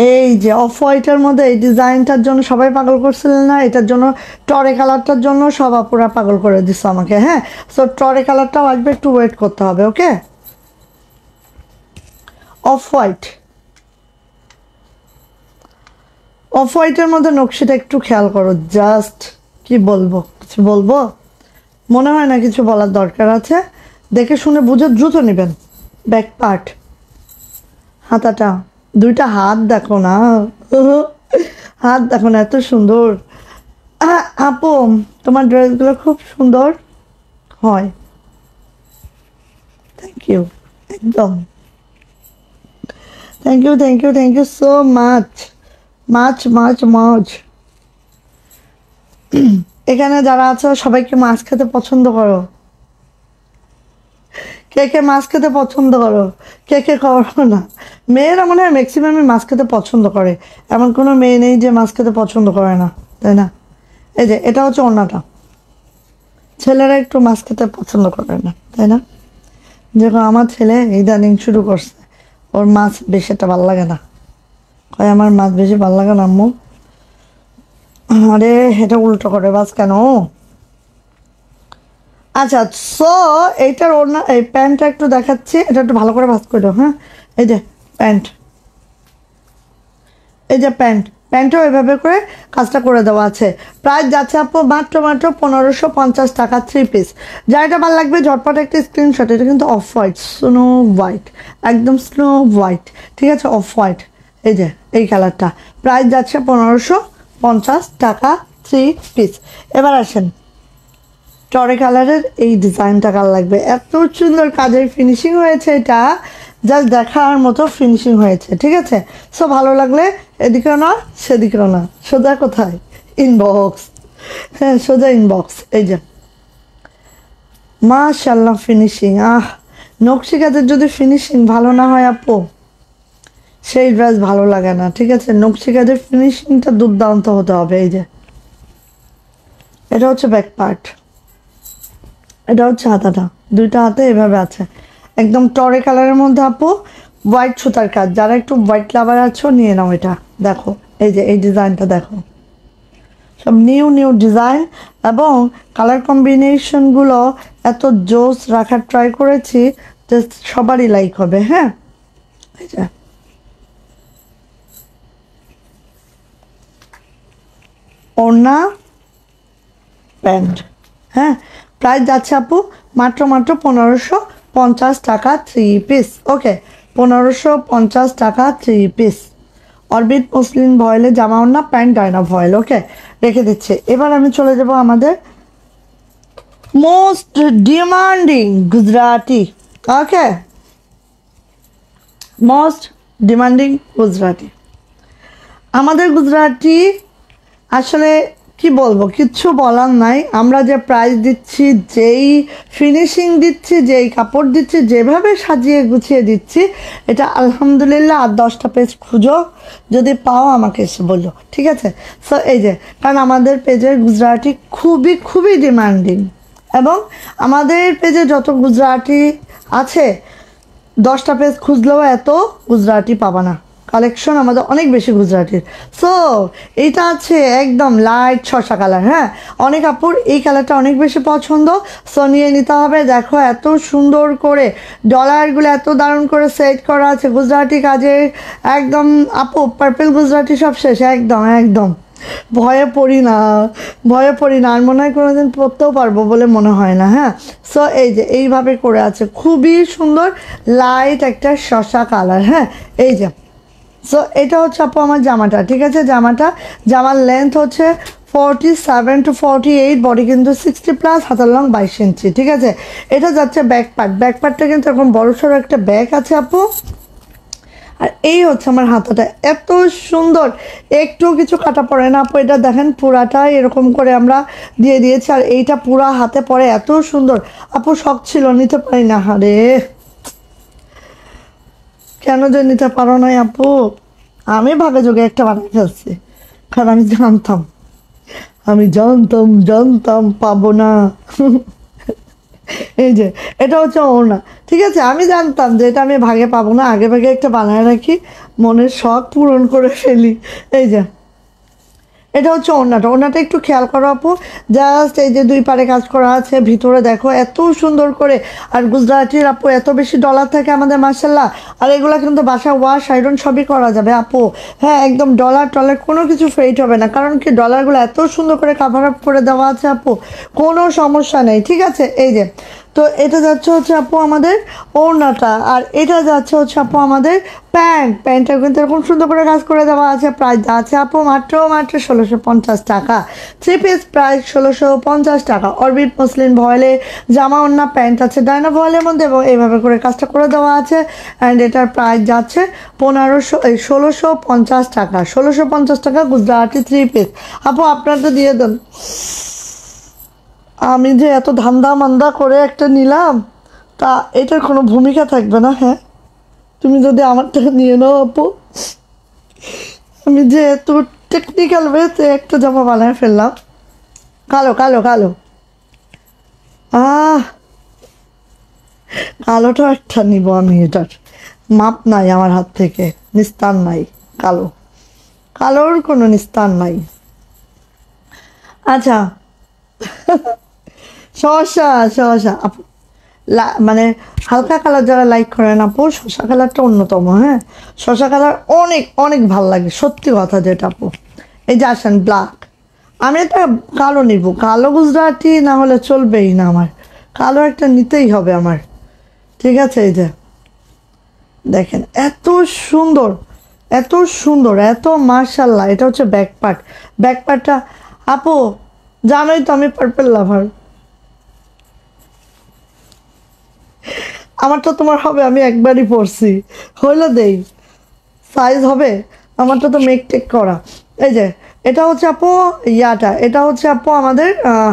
এই যে অফ হোয়াইটের মধ্যে এই ডিজাইনটার জন্য সবাই পাগল করছিলেন না এটার জন্য টরে কালারটার জন্য সব আপুরা পাগল করে দিচ্ছে আমাকে হ্যাঁ সো টরে কালারটাও আসবে একটু ওয়েট করতে হবে ওকে অফ হোয়াইট অফ হোয়াইটের মধ্যে নকশিটা একটু খেয়াল করো জাস্ট কি বলবো কিছু বলবো মনে হয় না কিছু বলার দরকার আছে দেখে শুনে বুঝে দ্রুত নেবেন ব্যাক পার্ট হাতাটা দুইটা হাত দেখো না হাত দেখো না এত সুন্দর আপু তোমার ড্রেসগুলো খুব সুন্দর হয় থ্যাংক ইউ একদম thank you thank you thank you so much মাছ মাছ মাছ এখানে যারা আছো সবাইকে মাছ খেতে পছন্দ করো কে কে মাছ খেতে পছন্দ করো কে কে করো না মেয়েরা মনে হয় ম্যাক্সিমামই মাছ খেতে পছন্দ করে এমন কোনো মেয়ে নেই যে মাছ খেতে পছন্দ করে না তাই না এই যে এটা হচ্ছে অন্যটা ছেলেরা একটু মাছ খেতে পছন্দ করে না তাই না দেখো আমার ছেলে ইদানিং শুরু করছে ওর মাছ বেশি একটা ভালো লাগে না কয় আমার মাছ বেশি ভালো লাগে না আম্মু আরে এটা উল্টো করে বাস কেন আচ্ছা সো এইটার ওনা এই প্যান্টটা একটু দেখাচ্ছি এটা একটু ভালো করে ভাজ করে দাও হ্যাঁ এই যে প্যান্ট এই যে প্যান্ট প্যান্টও এভাবে করে কাজটা করে দেওয়া আছে প্রাইস যাচ্ছে আপু মাত্র মাত্র পনেরোশো পঞ্চাশ টাকা থ্রি পিস যা এটা ভালো লাগবে ঝটপট একটা স্ক্রিনশট এটা কিন্তু অফ হোয়াইট স্নো হোয়াইট একদম স্নো হোয়াইট ঠিক আছে অফ হোয়াইট এই যে এই কালারটা প্রাইস যাচ্ছে পনেরোশো পঞ্চাশ টাকা থ্রি পিস এবার আসেন টরে কালারের এই ডিজাইনটা কাল লাগবে এত সুন্দর কাজের ফিনিশিং হয়েছে এটা জাস্ট দেখার মতো ফিনিশিং হয়েছে ঠিক আছে সো ভালো লাগলে এদিকেও না সেদিকেও না সোজা কোথায় ইনবক্স হ্যাঁ সোজা ইনবক্স এই যে মাশাল্লাহ ফিনিশিং আহ নকশি কাজের যদি ফিনিশিং ভালো না হয় আপু সেই ড্রেস ভালো লাগে না ঠিক আছে নকশি কাজের ফিনিশিংটা দুর্দান্ত হতে হবে এই যে এটা হচ্ছে ব্যাক পার্ট এটা হচ্ছে হাতাটা দুইটা হাতে এভাবে আছে একদম টরে কালারের মধ্যে আপু হোয়াইট সুতার কাজ যারা একটু হোয়াইট লাভার আছো নিয়ে নাও এটা দেখো এই যে এই ডিজাইনটা দেখো সব নিউ নিউ ডিজাইন এবং কালার কম্বিনেশনগুলো এত জোস রাখার ট্রাই করেছি যে সবারই লাইক হবে হ্যাঁ এই যে ওড়না প্যান্ট হ্যাঁ প্রাইস যাচ্ছে আপু মাত্র মাত্র পনেরোশো পঞ্চাশ টাকা থ্রি পিস ওকে পনেরোশো পঞ্চাশ টাকা থ্রি পিস অরবিট মুসলিম ভয়েলে জামা ওনা প্যান্ট ডায়না ভয়েল ওকে রেখে দিচ্ছে এবার আমি চলে যাব আমাদের most demanding Gujarati okay most demanding Gujarati আমাদের গুজরাটি আসলে কি বলবো কিচ্ছু বলার নাই আমরা যে প্রাইস দিচ্ছি যেই ফিনিশিং দিচ্ছি যেই কাপড় দিচ্ছি যেভাবে সাজিয়ে গুছিয়ে দিচ্ছি এটা আলহামদুলিল্লাহ আর দশটা পেজ খুঁজো যদি পাও আমাকে এসে বলো ঠিক আছে সো এই যে কারণ আমাদের পেজের গুজরাটি খুবই খুবই ডিমান্ডিং এবং আমাদের পেজে যত গুজরাটি আছে দশটা পেজ খুঁজলেও এত গুজরাটি পাবা না কালেকশন আমাদের অনেক বেশি গুজরাটির সো এটা আছে একদম লাইট শসা কালার হ্যাঁ অনেক আপুর এই কালারটা অনেক বেশি পছন্দ সো নিয়ে নিতে হবে দেখো এত সুন্দর করে ডলারগুলো এত দারুণ করে সেট করা আছে গুজরাটি কাজে একদম আপু পার্পেল গুজরাটি সব শেষ একদম একদম ভয়ে পড়ি না ভয়ে পড়ি না আর মনে হয় কোনোদিন পড়তেও পারবো বলে মনে হয় না হ্যাঁ সো এই যে এইভাবে করে আছে খুবই সুন্দর লাইট একটা শশা কালার হ্যাঁ এই যে সো এটা হচ্ছে আপু আমার জামাটা ঠিক আছে জামাটা জামার লেন্থ হচ্ছে forty seven to forty eight body কিন্তু সিক্সটি প্লাস হাতার লং বাইশ ইঞ্চি ঠিক আছে এটা যাচ্ছে ব্যাক পার্ট ব্যাক পার্টটা কিন্তু এখন বড় সড়ো একটা ব্যাগ আছে আপু আর এই হচ্ছে আমার হাতাটা এত সুন্দর একটু কিছু কাটা পড়ে না আপু এটা দেখেন পুরাটা এরকম করে আমরা দিয়ে দিয়েছি আর এইটা পুরা হাতে পড়ে এত সুন্দর আপু শখ ছিল নিতে পারি না হারে কেন যে নিতে পারো নাই আপু আমি ভাগে যোগে একটা বানিয়ে ফেলছি কারণ আমি জানতাম আমি জানতাম জানতাম পাবো না এই যে এটা হচ্ছে ওনা ঠিক আছে আমি জানতাম যে এটা আমি ভাগে পাবো না আগে ভাগে একটা বানায় রাখি মনের শখ পূরণ করে ফেলি এই যে এটা হচ্ছে ওনাটা ওনাটা একটু খেয়াল করো আপু জাস্ট এই যে দুই পারে কাজ করা আছে ভিতরে দেখো এত সুন্দর করে আর গুজরাটির আপু এত বেশি ডলার থাকে আমাদের মার্শাল্লাহ আর এগুলো কিন্তু বাসা ওয়াশ আয়রন সবই করা যাবে আপু হ্যাঁ একদম ডলার টলার কোনো কিছু ফেট হবে না কারণ কি ডলারগুলো এত সুন্দর করে কাভার আপ করে দেওয়া আছে আপু কোনো সমস্যা নেই ঠিক আছে এই যে তো এটা যাচ্ছে হচ্ছে আপু আমাদের ওড়নাটা আর এটা যাচ্ছে হচ্ছে আপু আমাদের প্যান্ট প্যান্টটা কিন্তু এরকম সুন্দর করে কাজ করে দেওয়া আছে প্রাইস আছে আপু মাত্র মাত্র ষোলোশো পঞ্চাশ টাকা থ্রি পিস প্রাইস ষোলোশো পঞ্চাশ টাকা অরবিট মুসলিম ভয়েলে জামা ওড়না প্যান্ট আছে ডাইনা ভয়েলের মধ্যে এবং এইভাবে করে কাজটা করে দেওয়া আছে অ্যান্ড এটার প্রাইস যাচ্ছে পনেরোশো এই ষোলোশো পঞ্চাশ টাকা ষোলোশো পঞ্চাশ টাকা গুজরাটি থ্রি পিস আপু তো দিয়ে দেন আমি যে এত ধান্দা মান্দা করে একটা নিলাম তা এটার কোনো ভূমিকা থাকবে না হ্যাঁ তুমি যদি আমার থেকে নিয়ে নাও আপু আমি যে এত টেকনিক্যাল ওয়েতে একটা জামা বানায় ফেললাম কালো কালো কালো আহ কালোটা একটা নিব আমি এটার মাপ নাই আমার হাত থেকে নিস্তার নাই কালো কালোর কোনো নিস্তার নাই আচ্ছা শশা শশা আপু মানে হালকা কালার যারা লাইক করেন আপু শশা কালারটা অন্যতম হ্যাঁ শশা কালার অনেক অনেক ভাল লাগে সত্যি কথা যেটা আপু এই যে আসেন ব্ল্যাক আমি একটা কালো নিব কালো গুজরাটি না হলে চলবেই না আমার কালো একটা নিতেই হবে আমার ঠিক আছে এই যে দেখেন এত সুন্দর এত সুন্দর এত মার্শাল্লাহ এটা হচ্ছে ব্যাক পার্ট ব্যাক পার্টটা আপু জানোই তো আমি পার্পেল লাভার আমার তো তোমার হবে আমি একবারই পড়ছি হইলো দেই সাইজ হবে আমারটা তো মেক টেক করা এই যে এটা হচ্ছে আপু ইয়াটা এটা হচ্ছে আপু আমাদের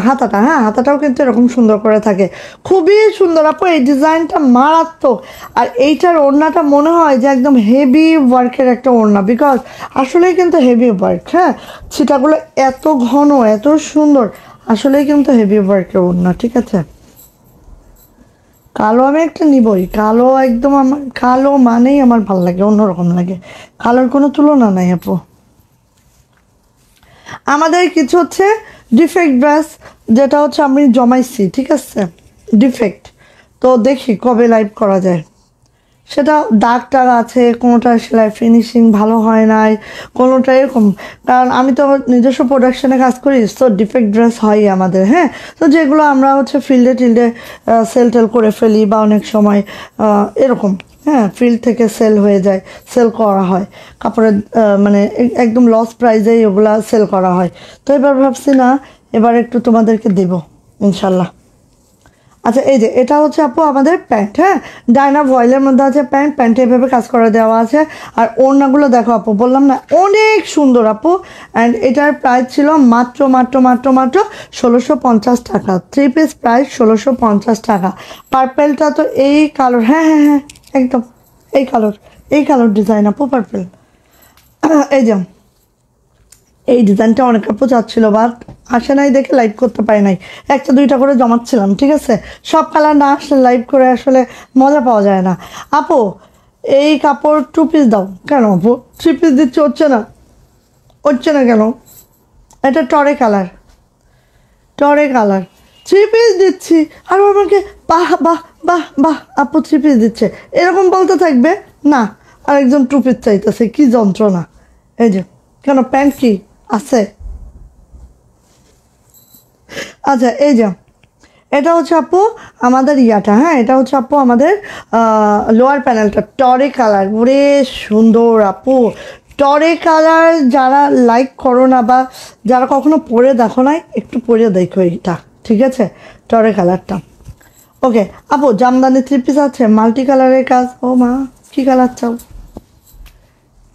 হাতাটা হ্যাঁ হাতাটাও কিন্তু এরকম সুন্দর করে থাকে খুবই সুন্দর আপু এই ডিজাইনটা মারাত্মক আর এইটার ওড়নাটা মনে হয় যে একদম হেভি ওয়ার্কের একটা ওড়না বিকজ আসলেই কিন্তু হেভি ওয়ার্ক হ্যাঁ সেটাগুলো এত ঘন এত সুন্দর আসলেই কিন্তু হেভি ওয়ার্কের ওড়না ঠিক আছে কালো আমি একটা নিবই কালো একদম আমার কালো মানেই আমার ভাল লাগে অন্যরকম লাগে কালোর কোনো তুলনা নাই আপু আমাদের কিছু হচ্ছে ডিফেক্ট ড্রেস যেটা হচ্ছে আমি জমাইছি ঠিক আছে ডিফেক্ট তো দেখি কবে লাইভ করা যায় সেটা দাগ টাগ আছে কোনোটা সেলাই ফিনিশিং ভালো হয় নাই কোনোটা এরকম কারণ আমি তো নিজস্ব প্রোডাকশানে কাজ করি তো ডিফেক্ট ড্রেস হয় আমাদের হ্যাঁ তো যেগুলো আমরা হচ্ছে ফিল্ডে টিল্ডে সেল টেল করে ফেলি বা অনেক সময় এরকম হ্যাঁ ফিল্ড থেকে সেল হয়ে যায় সেল করা হয় কাপড়ের মানে একদম লস প্রাইজেই ওগুলা সেল করা হয় তো এবার ভাবছি না এবার একটু তোমাদেরকে দেবো ইনশাল্লাহ আচ্ছা এই যে এটা হচ্ছে আপু আমাদের প্যান্ট হ্যাঁ ডায়না ভয়েলের মধ্যে আছে প্যান্ট প্যান্টে এভাবে কাজ করা দেওয়া আছে আর ওড়নাগুলো দেখো আপু বললাম না অনেক সুন্দর আপু অ্যান্ড এটার প্রাইস ছিল মাত্র মাত্র মাত্র মাত্র ষোলোশো পঞ্চাশ টাকা থ্রি পিস প্রাইস ষোলোশো পঞ্চাশ টাকা পার্পেলটা তো এই কালার হ্যাঁ হ্যাঁ হ্যাঁ একদম এই কালার এই কালার ডিজাইন আপু পার্পেল এই যে এই ডিজাইনটা অনেক কাপড় চাচ্ছিল বাট আসে নাই দেখে লাইভ করতে পারি নাই একটা দুইটা করে জমাচ্ছিলাম ঠিক আছে সব কালার না আসলে লাইভ করে আসলে মজা পাওয়া যায় না আপু এই কাপড় টু পিস দাও কেন আপু থ্রি পিস দিচ্ছে হচ্ছে না হচ্ছে না কেন এটা টরে কালার টরে কালার থ্রি পিস দিচ্ছি আর আমাকে বাহ বাহ বাহ বাহ আপু থ্রি পিস দিচ্ছে এরকম বলতে থাকবে না আরেকজন টু পিস চাইতেছে কী যন্ত্রণা এই যে কেন প্যান্ট কি আছে আচ্ছা এই যা এটা হচ্ছে আপু আমাদের ইয়াটা হ্যাঁ এটা হচ্ছে আপু আমাদের লোয়ার প্যানেলটা টরে কালার ওরে সুন্দর আপু টরে কালার যারা লাইক করো না বা যারা কখনো পরে দেখো না একটু পরে দেখো এটা ঠিক আছে টরে কালারটা ওকে আপু জামদানি থ্রি পিস আছে মাল্টি কালারের কাজ ও মা কী কালার চাও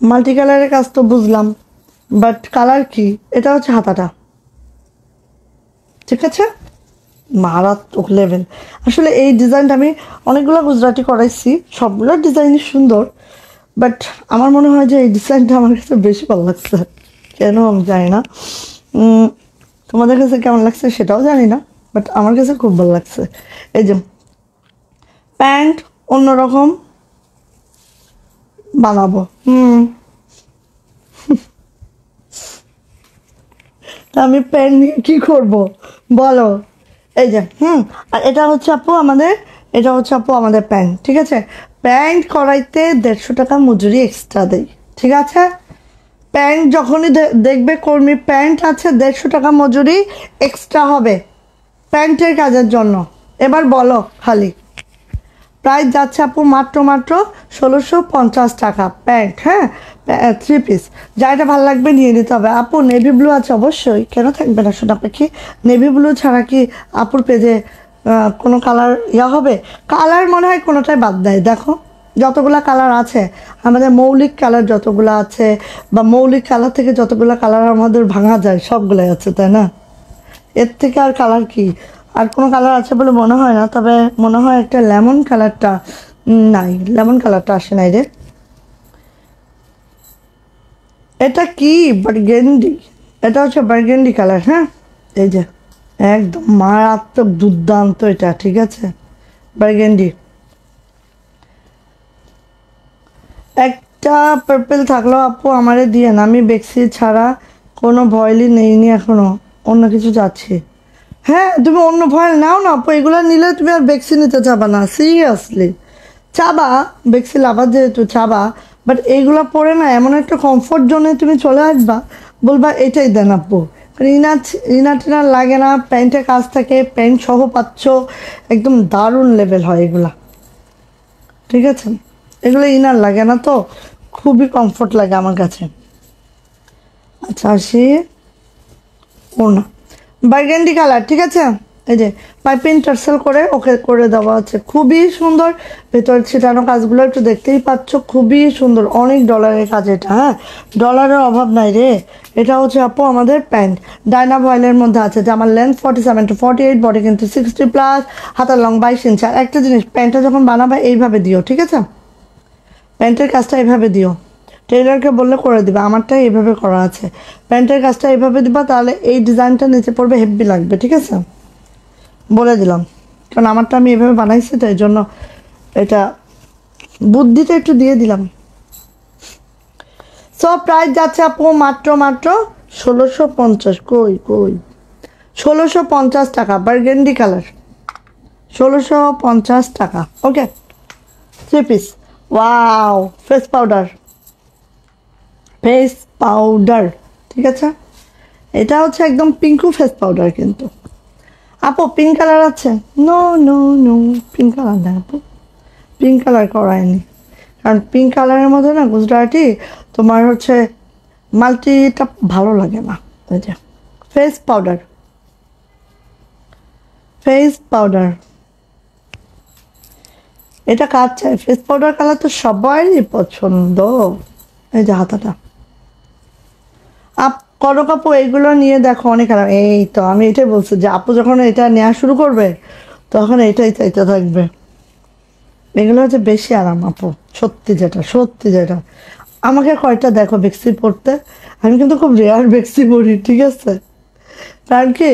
মাল্টি কালারের কাজ তো বুঝলাম বাট কালার কি এটা হচ্ছে হাতাটা ঠিক আছে মারাত্মক লেভেল আসলে এই ডিজাইনটা আমি অনেকগুলো গুজরাটি করাইছি সবগুলো ডিজাইনই সুন্দর বাট আমার মনে হয় যে এই ডিজাইনটা আমার কাছে বেশি ভালো লাগছে কেন আমি জানি না তোমাদের কাছে কেমন লাগছে সেটাও জানি না বাট আমার কাছে খুব ভালো লাগছে এই যে প্যান্ট অন্যরকম বানাবো হুম আমি প্যান নিয়ে কী করবো বলো এই যে হুম আর এটা হচ্ছে আপু আমাদের এটা হচ্ছে আপু আমাদের প্যান্ট ঠিক আছে প্যান্ট করাইতে দেড়শো টাকা মজুরি এক্সট্রা দেই ঠিক আছে প্যান্ট যখনই দেখবে কর্মী প্যান্ট আছে দেড়শো টাকা মজুরি এক্সট্রা হবে প্যান্টের কাজের জন্য এবার বলো খালি প্রাইস যাচ্ছে আপু মাত্র মাত্র ষোলোশো পঞ্চাশ টাকা প্যান্ট হ্যাঁ থ্রি পিস যা এটা ভালো লাগবে নিয়ে নিতে হবে আপু নেভি ব্লু আছে অবশ্যই কেন থাকবে না শোনা পাখি নেভি ব্লু ছাড়া কি আপুর পেজে কোনো কালার ইয়া হবে কালার মনে হয় কোনোটাই বাদ দেয় দেখো যতগুলো কালার আছে আমাদের মৌলিক কালার যতগুলো আছে বা মৌলিক কালার থেকে যতগুলো কালার আমাদের ভাঙা যায় সবগুলোই আছে তাই না এর থেকে আর কালার কি আর কোনো কালার আছে বলে মনে হয় না তবে মনে হয় একটা লেমন কালারটা নাই লেমন কালারটা আসে নাই রে এটা কি বার্গেন্ডি এটা হচ্ছে বার্গেন্ডি কালার হ্যাঁ এই যে একদম মারাত্মক দুর্দান্ত এটা ঠিক আছে বার্গেন্ডি একটা পার্পেল থাকলেও আপু আমারে দিয়ে না আমি বেক্সি ছাড়া কোনো ভয়েলই নি এখনও অন্য কিছু যাচ্ছি হ্যাঁ তুমি অন্য ভয়েল নাও না আপু এগুলো নিলে তুমি আর ভ্যাকসিন নিতে চাবা না সিরিয়াসলি চাবা ভ্যাকসিন আবার যেহেতু চাবা বাট এইগুলো পরে না এমন একটা কমফোর্ট জোনে তুমি চলে আসবা বলবা এটাই দেন আপু রিনা রিনা টিনা লাগে না প্যান্টের কাজ থাকে প্যান্ট সহ পাচ্ছ একদম দারুণ লেভেল হয় এগুলা ঠিক আছে এগুলো ইনার লাগে না তো খুবই কমফোর্ট লাগে আমার কাছে আচ্ছা আসি ও না বাইগেন্ডি কালার ঠিক আছে এই যে পাইপিং টার্সেল করে ওকে করে দেওয়া আছে খুবই সুন্দর ভেতর ছিটানো কাজগুলো একটু দেখতেই পাচ্ছ খুবই সুন্দর অনেক ডলারের কাজ এটা হ্যাঁ ডলারের অভাব নাই রে এটা হচ্ছে আপু আমাদের প্যান্ট ডায়না ভয়েলের মধ্যে আছে যে আমার length forty seven to forty eight body কিন্তু সিক্সটি প্লাস হাতার লং বাইশ ইঞ্চি আর একটা জিনিস প্যান্টটা যখন বানাবে এইভাবে দিও ঠিক আছে প্যান্টের কাজটা এইভাবে দিও টেইলারকে বললে করে দিবা আমারটা এইভাবে করা আছে প্যান্টের কাজটা এইভাবে দিবা তাহলে এই ডিজাইনটা নিচে পড়বে হেভি লাগবে ঠিক আছে বলে দিলাম কারণ আমারটা আমি এভাবে বানাইছি তো এই জন্য এটা বুদ্ধিটা একটু দিয়ে দিলাম সব প্রাইস যাচ্ছে আপু মাত্র মাত্র ষোলোশো পঞ্চাশ কই কই ষোলোশো পঞ্চাশ টাকা বার্গেন্ডি কালার ষোলোশো পঞ্চাশ টাকা okay three piece wow face powder face powder ঠিক আছে এটা হচ্ছে একদম পিঙ্কু ফেস পাউডার কিন্তু আপু পিঙ্ক কালার আছে no no no pink colour না আপু পিঙ্ক কালার করায়নি কারণ পিঙ্ক কালারের মধ্যে না গুজরাটি তোমার হচ্ছে মাল্টিটা ভালো লাগে না ওই যে ফেস পাউডার ফেস পাউডার এটা কাজ চাই ফেস পাউডার কালার তো সবারই পছন্দ এই যে হাতাটা আপ আপু এইগুলো নিয়ে দেখো অনেক আরাম এই তো আমি এটাই বলছি যে আপু যখন এটা নেওয়া শুরু করবে তখন এটাই চাইতে থাকবে এগুলো হচ্ছে বেশি আরাম আপু সত্যি যেটা সত্যি যেটা আমাকে কয়টা দেখো বেক্সি পড়তে আমি কিন্তু খুব রেয়ার বেক্সি পড়ি ঠিক আছে কারণ কি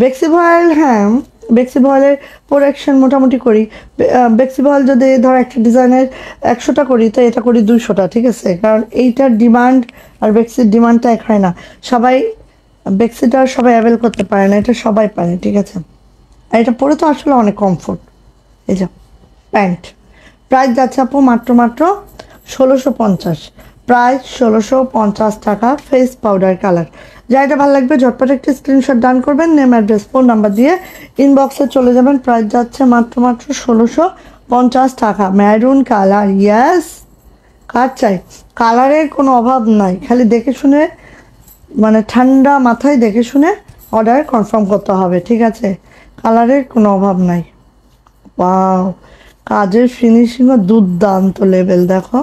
বেক্সি ভয়াল হ্যাঁ বেক্সি বহলের প্রোডাকশন মোটামুটি করি বেক্সি বহল যদি ধর একটা ডিজাইনের একশোটা করি তো এটা করি দুইশোটা ঠিক আছে কারণ এইটার ডিমান্ড আর বেক্সির ডিমান্ডটা এক হয় না সবাই বেক্সিটা সবাই অ্যাভেল করতে পারে না এটা সবাই পারে ঠিক আছে আর এটা পরে তো আসলে অনেক কমফোর্ট এই যে প্যান্ট প্রাইস যাচ্ছে আপু মাত্র মাত্র ষোলোশো পঞ্চাশ প্রায় ষোলোশো পঞ্চাশ টাকা ফেস পাউডার কালার যা এটা ভালো লাগবে ঝটপট একটি স্ক্রিনশট ডান করবেন নেম অ্যাড্রেস ফোন নাম্বার দিয়ে ইনবক্সে চলে যাবেন প্রাইস যাচ্ছে মাত্র মাত্র ষোলোশো পঞ্চাশ টাকা ম্যারুন কালার ইয়াস কার চাই কালারের কোনো অভাব নাই খালি দেখে শুনে মানে ঠান্ডা মাথায় দেখে শুনে অর্ডার কনফার্ম করতে হবে ঠিক আছে কালারের কোনো অভাব নাই পাও কাজের ফিনিশিংও দুর্দান্ত লেভেল দেখো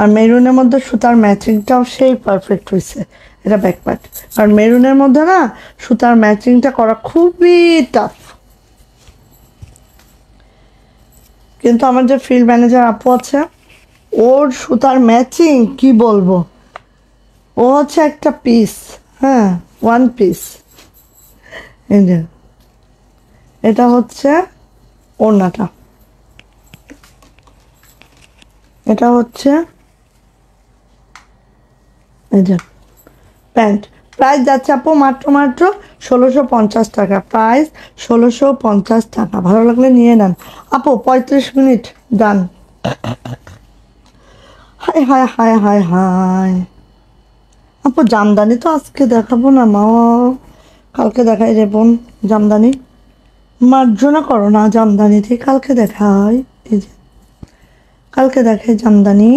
আর মেরুনের মধ্যে সুতার ম্যাচিংটাও সেই পারফেক্ট হয়েছে এটা ব্যাকপার্ট আর মেরুনের মধ্যে না সুতার ম্যাচিংটা করা খুবই টাফ কিন্তু আমার যে ফিল্ড ম্যানেজার আপু আছে ওর সুতার ম্যাচিং কি বলবো ও হচ্ছে একটা পিস হ্যাঁ ওয়ান পিস এটা হচ্ছে ওড়নাটা এটা হচ্ছে প্যান্ট প্রাইস যাচ্ছে আপু মাত্র মাত্র ষোলোশো পঞ্চাশ টাকা প্রাইস ষোলোশো পঞ্চাশ টাকা ভালো লাগলে নিয়ে নেন আপু পঁয়ত্রিশ মিনিট ডান হায় হায় হায় হায় হায় আপু জামদানি তো আজকে দেখাবো না মা কালকে দেখাই রে বোন জামদানি মার্জনা করো না জামদানি জামদানিটি কালকে দেখাই এই যে কালকে দেখাই জামদানি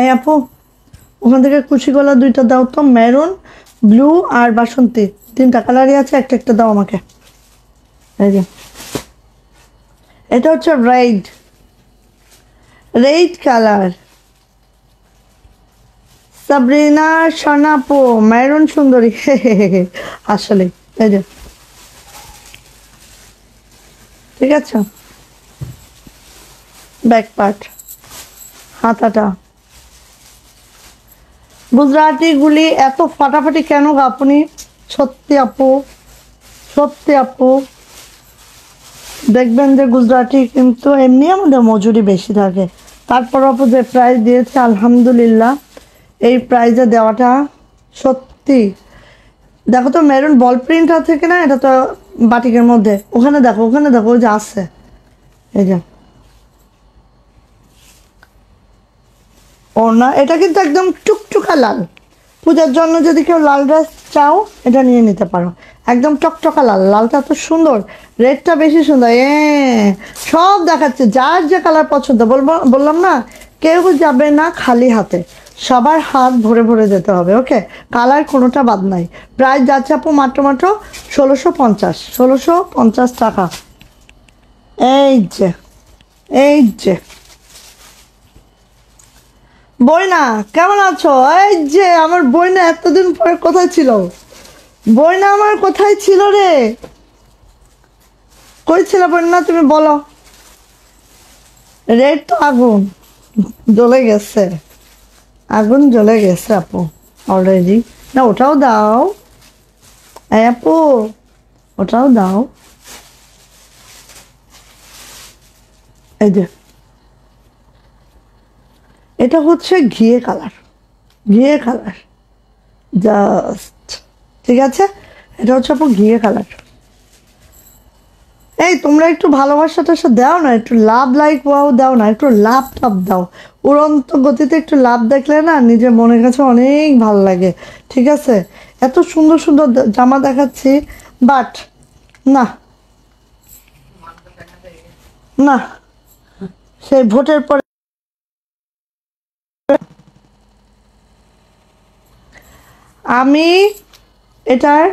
এই আপু ওখান থেকে কুচি গলা দুইটা দাও তো মেরুন ব্লু আর বাসন্তী তিনটা কালারই আছে একটা একটা দাও আমাকে এটা হচ্ছে রেড রেড কালার সাবরিনা সনাপো মেরুন সুন্দরী আসলে এই যে ঠিক আছে ব্যাক পার্ট হাতাটা গুজরাটিগুলি এত ফাটাফাটি কেন আপনি সত্যি আপু সত্যি আপু দেখবেন যে গুজরাটি কিন্তু এমনি আমাদের মজুরি বেশি থাকে তারপর আপু যে প্রাইজ দিয়েছে আলহামদুলিল্লাহ এই প্রাইজে দেওয়াটা সত্যি দেখো তো মেরুন বল প্রিন্ট আছে কিনা এটা তো বাটিকের মধ্যে ওখানে দেখো ওখানে দেখো ওই যে আছে এই যা ওনা এটা কিন্তু একদম টুকটুকা লাল পূজার জন্য যদি কেউ লাল ড্রেস চাও এটা নিয়ে নিতে পারো একদম টকটকা লাল লালটা তো সুন্দর রেডটা বেশি সুন্দর এ সব দেখাচ্ছে যার যে কালার পছন্দ বলবো বললাম না কেউ যাবে না খালি হাতে সবার হাত ভরে ভরে যেতে হবে ওকে কালার কোনোটা বাদ নাই প্রায় যাচ্ছে আপু মাত্র মাত্র ষোলোশো পঞ্চাশ ষোলোশো পঞ্চাশ টাকা এই যে এই যে বইনা কেমন আছো এই যে আমার বইনা এতদিন পরে কোথায় ছিল বইনা আমার কোথায় ছিল রে কই ছিল বইনা তুমি বলো রেড তো আগুন জ্বলে গেছে আগুন জ্বলে গেছে আপু অলরেডি না ওটাও দাও এই আপু ওটাও দাও এই যে এটা হচ্ছে ঘিয়ে কালার ঘিয়ে কালার জাস্ট ঠিক আছে এটা হচ্ছে আপনার ঘিয়ে কালার এই তোমরা একটু ভালোবাসা টাসা দাও না একটু লাভ লাইক ওয়াও দাও না একটু লাভ টাপ দাও উড়ন্ত গতিতে একটু লাভ দেখলে না নিজের মনের কাছে অনেক ভালো লাগে ঠিক আছে এত সুন্দর সুন্দর জামা দেখাচ্ছি বাট না না সেই ভোটের পরে আমি এটার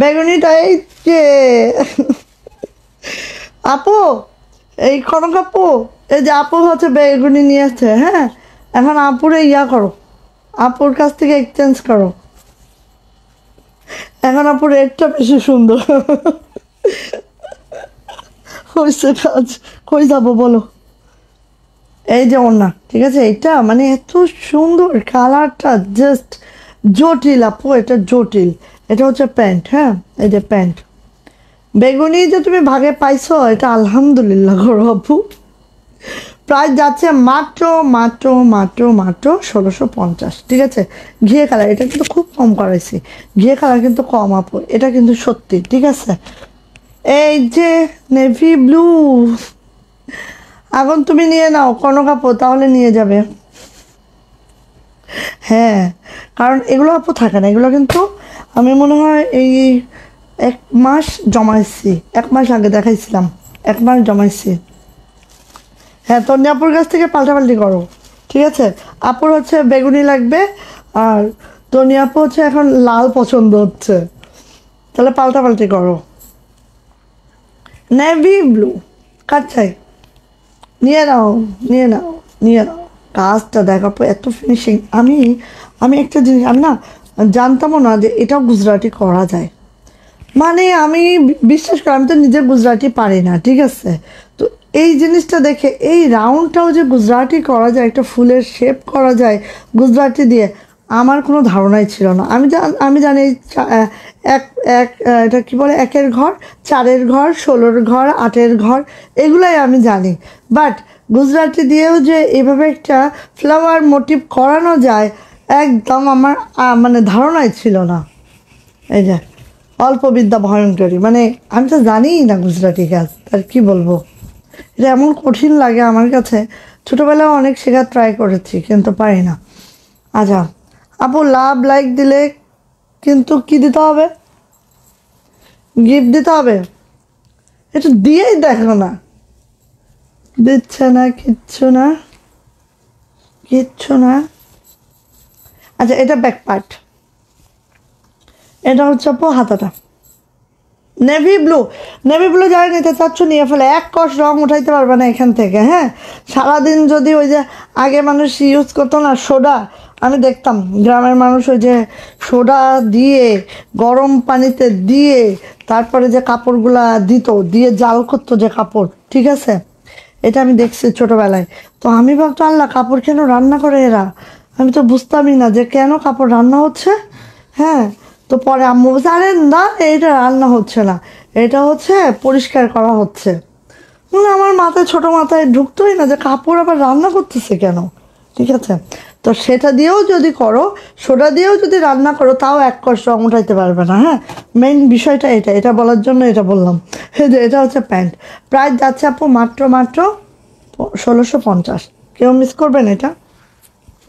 বেগুনিটাই যে আপু এই খনক আপু এই যে আপু হচ্ছে বেগুনি নিয়েছে হ্যাঁ এখন আপুরে ইয়া করো আপুর কাছ থেকে এক্সচেঞ্জ করো এখন আপুর রেটটা বেশি সুন্দর হয়েছে কাজ কই যাবো বলো এই যে ওনা ঠিক আছে এটা মানে এত সুন্দর কালারটা জাস্ট জটিল আপু এটা জটিল এটা হচ্ছে প্যান্ট হ্যাঁ এই যে প্যান্ট বেগুনি যে তুমি ভাগে পাইছো এটা আলহামদুলিল্লাহ করো আপু প্রাইস যাচ্ছে মাত্র মাত্র মাত্র মাত্র ষোলোশো পঞ্চাশ ঠিক আছে ঘিয়ে কালার এটা কিন্তু খুব কম করাইছি ঘিয়ে কালার কিন্তু কম আপু এটা কিন্তু সত্যি ঠিক আছে এই যে নেভি ব্লু এখন তুমি নিয়ে নাও কোনো কাপড় তাহলে নিয়ে যাবে হ্যাঁ কারণ এগুলো আপু থাকে না এগুলো কিন্তু আমি মনে হয় এই এক মাস জমাইছি এক মাস আগে দেখাইছিলাম এক মাস জমাইছি হ্যাঁ তন্নি নিয়াপুর গাছ থেকে পাল্টাপাল্টি করো ঠিক আছে আপুর হচ্ছে বেগুনি লাগবে আর তনি আপু হচ্ছে এখন লাল পছন্দ হচ্ছে তাহলে পাল্টাপাল্টি করো নেভি ব্লু কাচ্ছাই নিয়ে নাও নিয়ে নাও নিয়ে নাও কাজটা দেখার পর এত ফিনিশিং আমি আমি একটা জিনিস আমি না জানতামও না যে এটাও গুজরাটি করা যায় মানে আমি বিশ্বাস করি আমি তো নিজে গুজরাটি পারি না ঠিক আছে তো এই জিনিসটা দেখে এই রাউন্ডটাও যে গুজরাটি করা যায় একটা ফুলের শেপ করা যায় গুজরাটি দিয়ে আমার কোনো ধারণাই ছিল না আমি আমি জানি এক এক এটা কী বলে একের ঘর চারের ঘর ষোলোর ঘর আটের ঘর এগুলাই আমি জানি বাট গুজরাটি দিয়েও যে এভাবে একটা ফ্লাওয়ার মোটিভ করানো যায় একদম আমার মানে ধারণাই ছিল না এই যে অল্প বিদ্যা ভয়ঙ্করী মানে আমি তো জানিই না গুজরাটি কাজ আর কি বলবো এটা এমন কঠিন লাগে আমার কাছে ছোটোবেলায় অনেক শেখার ট্রাই করেছি কিন্তু পারি না আচ্ছা আপু লাভ লাইক দিলে কিন্তু কি দিতে হবে গিফট দিতে হবে একটু দিয়েই দেখো না দিচ্ছে না কিচ্ছু না কিচ্ছু না আচ্ছা এটা ব্যাক পার্ট এটা হচ্ছে আপু হাতাটা নেভি ব্লু নেভি ব্লু যাই নিতে চাচ্ছ নিয়ে ফেলে এক কষ রং উঠাইতে পারবে না এখান থেকে হ্যাঁ সারাদিন যদি ওই যে আগে মানুষ ইউজ করতো না সোডা আমি দেখতাম গ্রামের মানুষ ওই যে সোডা দিয়ে গরম পানিতে দিয়ে তারপরে যে কাপড়গুলা দিত দিয়ে জাল করতো যে কাপড় ঠিক আছে এটা আমি দেখছি ছোটোবেলায় তো আমি ভাবতো আল্লাহ কাপড় কেন রান্না করে এরা আমি তো বুঝতামই না যে কেন কাপড় রান্না হচ্ছে হ্যাঁ তো পরে আম্মু বলছে আরে না এইটা রান্না হচ্ছে না এটা হচ্ছে পরিষ্কার করা হচ্ছে মানে আমার মাথায় ছোট মাথায় ঢুকতোই না যে কাপড় আবার রান্না করতেছে কেন ঠিক আছে তো সেটা দিয়েও যদি করো সোডা দিয়েও যদি রান্না করো তাও এক কষ রং উঠাইতে পারবে না হ্যাঁ মেন বিষয়টা এটা এটা বলার জন্য এটা বললাম হ্যাঁ যে এটা হচ্ছে প্যান্ট প্রাইস যাচ্ছে আপু মাত্র মাত্র ষোলোশো পঞ্চাশ কেউ মিস করবেন এটা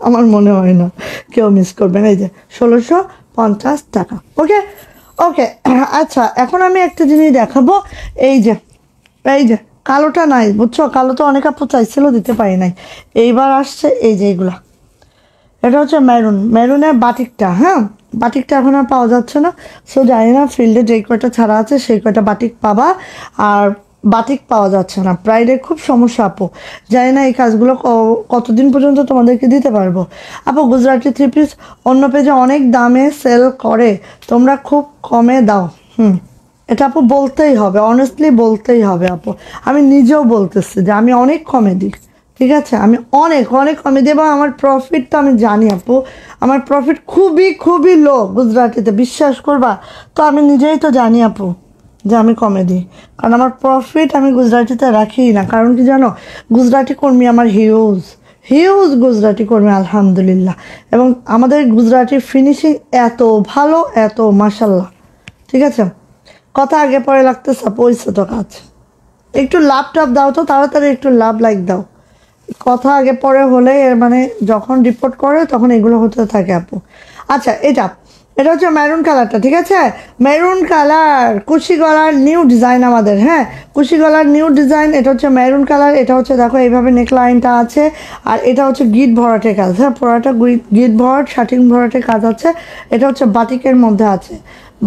আমার মনে হয় না কেউ মিস করবেন এই যে ষোলোশো পঞ্চাশ টাকা ওকে ওকে আচ্ছা এখন আমি একটা জিনিস দেখাবো এই যে এই যে কালোটা নাই বুঝছো কালো তো অনেক আপু চাইছিল দিতে পারি নাই এইবার আসছে এই যে এইগুলা এটা হচ্ছে মেরুন মেরুনের বাটিকটা হ্যাঁ বাটিকটা এখন আর পাওয়া যাচ্ছে না সো জানি না ফিল্ডে যেই কয়টা ছাড়া আছে সেই কয়টা বাটিক পাবা আর বাটিক পাওয়া যাচ্ছে না প্রাইডে খুব সমস্যা আপু জানি না এই কাজগুলো কতদিন পর্যন্ত তোমাদেরকে দিতে পারবো আপু গুজরাটি থ্রি পিস অন্য পেজে অনেক দামে সেল করে তোমরা খুব কমে দাও হুম এটা আপু বলতেই হবে অনেস্টলি বলতেই হবে আপু আমি নিজেও বলতেছি যে আমি অনেক কমে দিই ঠিক আছে আমি অনেক অনেক আমি দেবো আমার প্রফিট তো আমি জানি আপু আমার প্রফিট খুবই খুবই লো গুজরাটিতে বিশ্বাস করবা তো আমি নিজেই তো জানি আপু যে আমি কমে দিই কারণ আমার প্রফিট আমি গুজরাটিতে রাখি না কারণ কি জানো গুজরাটি কর্মী আমার হিউজ হিউজ গুজরাটি কর্মী আলহামদুলিল্লাহ এবং আমাদের গুজরাটির ফিনিশিং এত ভালো এত মাসাল্লাহ ঠিক আছে কথা আগে পরে লাগতেছে পয়সা তো কাজ একটু লাভ টাভ দাও তো তাড়াতাড়ি একটু লাভ লাইক দাও কথা আগে পরে হলে মানে যখন রিপোর্ট করে তখন এগুলো হতে থাকে আপু আচ্ছা এটা এটা হচ্ছে মেরুন কালারটা ঠিক আছে মেরুন কালার কুশি গলার নিউ ডিজাইন আমাদের হ্যাঁ কুশি গলার নিউ ডিজাইন এটা হচ্ছে মেরুন কালার এটা হচ্ছে দেখো এইভাবে নেকলাইনটা আছে আর এটা হচ্ছে গিট ভরাটে কাজ হ্যাঁ পোড়াটা গিট ভরাট শার্টিং ভরাটে কাজ আছে এটা হচ্ছে বাটিকের মধ্যে আছে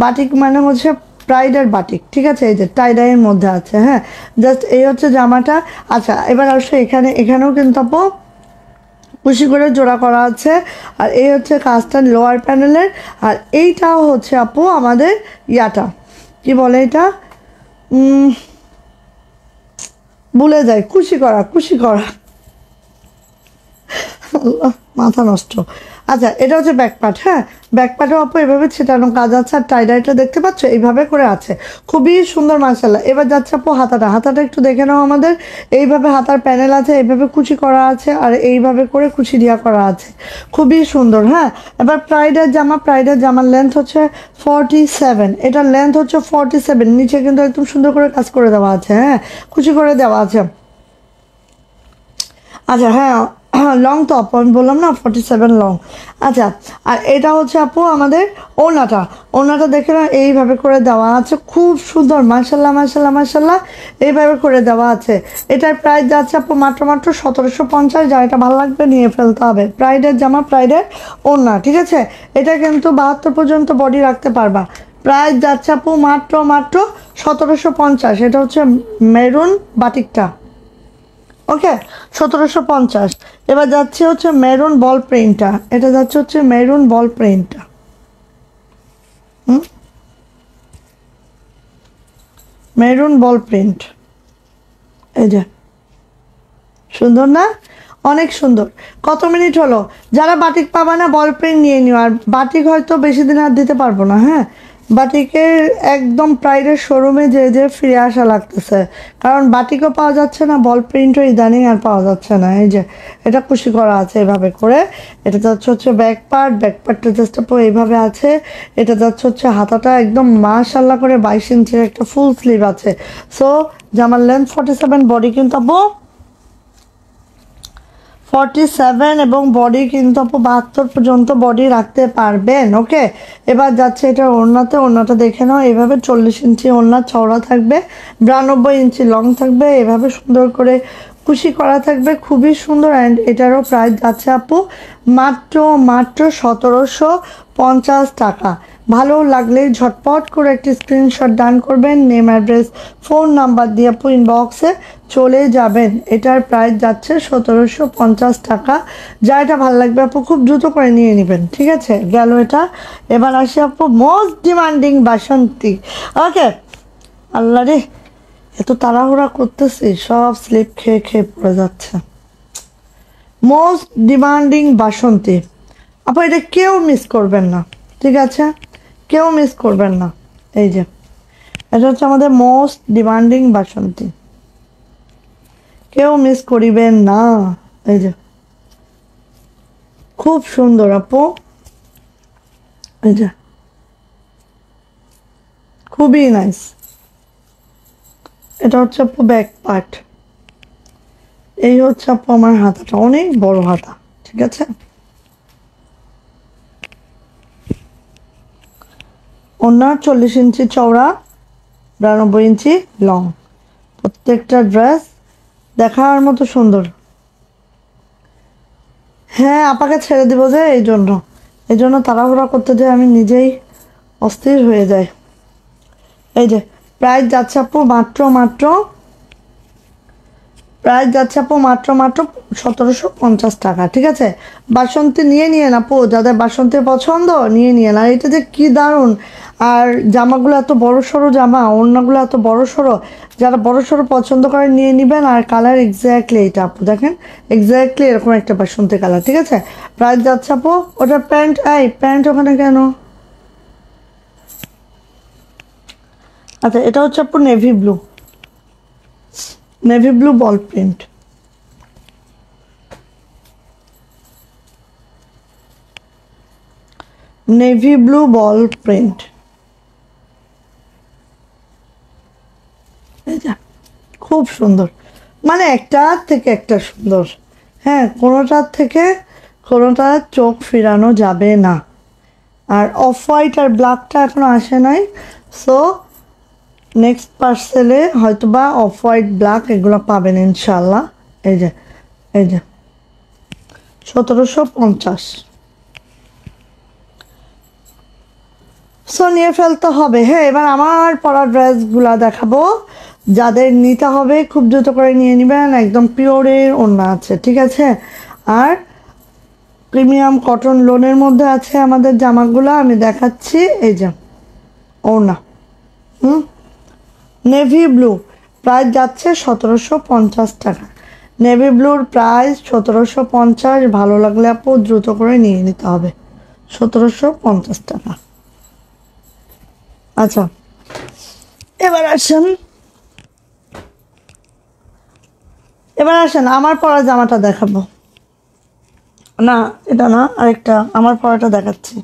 বাটিক মানে হচ্ছে প্রাইডের বাটিক ঠিক আছে এই যে টাইডাইয়ের মধ্যে আছে হ্যাঁ জাস্ট এই হচ্ছে জামাটা আচ্ছা এবার আসলে এখানে এখানেও কিন্তু আপ খুশি করে জোড়া করা আছে আর এই হচ্ছে কাস্টার লোয়ার প্যানেলের আর এইটাও হচ্ছে আপু আমাদের ইয়াটা কি বলে এটা ভুলে যায় খুশি করা খুশি করা মাথা নষ্ট আচ্ছা এটা হচ্ছে ব্যাকপার্ট হ্যাঁ ব্যাক পার্টে এভাবে ছেটানো কাজ আছে আর টাইডাইটা দেখতে পাচ্ছ এইভাবে করে আছে খুবই সুন্দর মার্শাল্লাহ এবার যাচ্ছে আপু হাতাটা হাতাটা একটু দেখে নাও আমাদের এইভাবে হাতার প্যানেল আছে এইভাবে কুচি করা আছে আর এইভাবে করে কুচি দিয়া করা আছে খুবই সুন্দর হ্যাঁ এবার প্রাইডের জামা প্রাইডের জামার লেন্থ হচ্ছে ফর্টি সেভেন এটার লেন্থ হচ্ছে ফর্টি সেভেন নিচে কিন্তু একদম সুন্দর করে কাজ করে দেওয়া আছে হ্যাঁ কুচি করে দেওয়া আছে আচ্ছা হ্যাঁ হ্যাঁ লং আপু আমি বললাম না ফর্টি সেভেন লং আচ্ছা আর এটা হচ্ছে আপু আমাদের ওনাটা ওনাটা দেখে না এইভাবে করে দেওয়া আছে খুব সুন্দর মার্শাল্লাহ মার্শাল্লাহ মার্শাল্লাহ এইভাবে করে দেওয়া আছে এটার প্রাইস যাচ্ছে আপু মাত্র মাত্র সতেরোশো পঞ্চাশ যা এটা ভালো লাগবে নিয়ে ফেলতে হবে প্রাইডের জামা প্রাইডের ওনা ঠিক আছে এটা কিন্তু বাহাত্তর পর্যন্ত বডি রাখতে পারবা প্রাইস যাচ্ছে আপু মাত্র মাত্র সতেরোশো পঞ্চাশ এটা হচ্ছে মেরুন বাটিকটা ওকে সতেরোশো পঞ্চাশ এবার যাচ্ছে হচ্ছে মেরুন বল প্রিন্টটা এটা যাচ্ছে হচ্ছে মেরুন বল প্রিন্টটা হুম মেরুন বল প্রিন্ট এই যে সুন্দর না অনেক সুন্দর কত মিনিট হলো যারা বাটিক পাবা না বল প্রিন্ট নিয়ে নিও আর বাটিক হয়তো বেশি দিন আর দিতে পারবো না হ্যাঁ বাটিকের একদম প্রাইডের শোরুমে যে যে ফিরে আসা লাগতেছে কারণ বাটিকও পাওয়া যাচ্ছে না বল প্রিন্টও ইদানিং আর পাওয়া যাচ্ছে না এই যে এটা খুশি করা আছে এভাবে করে এটা যাচ্ছে হচ্ছে ব্যাক পার্ট ব্যাক পার্টটা জাস্ট এইভাবে আছে এটা যাচ্ছে হচ্ছে হাতাটা একদম মাশাল্লাহ করে বাইশ ইঞ্চের একটা ফুল স্লিভ আছে সো জামার লেন্থ ফর্টি সেভেন বডি কিন্তু আপু ফর্টি সেভেন এবং বডি কিন্তু আপু বাহাত্তর পর্যন্ত বডি রাখতে পারবেন ওকে এবার যাচ্ছে এটা ওড়নাতে ওড়নাটা দেখে নাও এভাবে চল্লিশ ইঞ্চি ওড়না চওড়া থাকবে বিরানব্বই ইঞ্চি লং থাকবে এভাবে সুন্দর করে খুশি করা থাকবে খুবই সুন্দর অ্যান্ড এটারও প্রাইস যাচ্ছে আপু মাত্র মাত্র সতেরোশো পঞ্চাশ টাকা ভালো লাগলে ঝটপট করে একটি স্ক্রিনশট ডান করবেন নেম অ্যাড্রেস ফোন নাম্বার দিয়ে আপু ইনবক্সে চলে যাবেন এটার প্রাইস যাচ্ছে সতেরোশো পঞ্চাশ টাকা যা এটা ভালো লাগবে আপু খুব দ্রুত করে নিয়ে নেবেন ঠিক আছে গেল এটা এবার আসি আপু মোস্ট ডিমান্ডিং বাসন্তী ওকে আল্লাহ রে এত তাড়াহুড়া করতেছি সব স্লিপ খেয়ে খেয়ে পড়ে যাচ্ছে মোস্ট ডিমান্ডিং বাসন্তী আপা এটা কেউ মিস করবেন না ঠিক আছে কেউ মিস করবেন না এই যে এটা হচ্ছে আমাদের মোস্ট ডিমান্ডিং বাসন্তী কেউ মিস করিবেন না এই যে খুব সুন্দর আপু এই যে খুবই নাইস এটা হচ্ছে আপু ব্যাক পার্ট এই হচ্ছে আপু আমার হাতাটা অনেক বড় হাতা ঠিক আছে ওনার চল্লিশ ইঞ্চি চওড়া বিরানব্বই ইঞ্চি লং প্রত্যেকটা ড্রেস দেখার মতো সুন্দর হ্যাঁ আপাকে ছেড়ে দিব যে এই জন্য এই জন্য তাড়াহুড়া করতে যে আমি নিজেই অস্থির হয়ে যাই এই যে প্রায় যাচ্ছে আপু মাত্র মাত্র প্রায় যাচ্ছে আপু মাত্র মাত্র সতেরোশো পঞ্চাশ টাকা ঠিক আছে বাসন্তী নিয়ে নিয়ে না আপু যাদের বাসন্তী পছন্দ নিয়ে নিয়ে না এটা যে কি দারুণ আর জামাগুলো এত বড় সড়ো জামা অন্যগুলো এত বড় সড়ো যারা বড় সড়ো পছন্দ করে নিয়ে নেবেন আর কালার এক্স্যাক্টলি এটা আপু দেখেন এক্স্যাক্টলি এরকম একটা বাসন্তী কালার ঠিক আছে প্রায় যাচ্ছে আপু ওটা প্যান্ট এই প্যান্ট ওখানে কেন আচ্ছা এটা হচ্ছে আপু navy blue navy blue ball print navy blue ball print খুব সুন্দর মানে একটার থেকে একটা সুন্দর হ্যাঁ কোনোটার থেকে কোনোটার চোখ ফিরানো যাবে না আর অফ হোয়াইট আর ব্ল্যাকটা এখনো আসে নাই সো নেক্সট পার্সেলে হয়তো বা অফ হোয়াইট ব্ল্যাক এগুলো পাবেন ইনশাল্লাহ এই যে এই যে সতেরোশো পঞ্চাশ সো নিয়ে ফেলতে হবে হ্যাঁ এবার আমার পরা ড্রেসগুলো দেখাবো যাদের নিতে হবে খুব দ্রুত করে নিয়ে নেবেন একদম পিওরের অন্য আছে ঠিক আছে আর প্রিমিয়াম কটন লোনের মধ্যে আছে আমাদের জামাগুলো আমি দেখাচ্ছি এই যে ওনা হুম নেভি ব্লু প্রাইস যাচ্ছে সতেরোশো পঞ্চাশ টাকা নেভি ব্লুর প্রাইস সতেরোশো পঞ্চাশ ভালো লাগলে আপু দ্রুত করে নিয়ে নিতে হবে সতেরোশো পঞ্চাশ টাকা আচ্ছা এবার আসেন এবার আসেন আমার পরা জামাটা দেখাবো না এটা না আরেকটা আমার পরাটা দেখাচ্ছি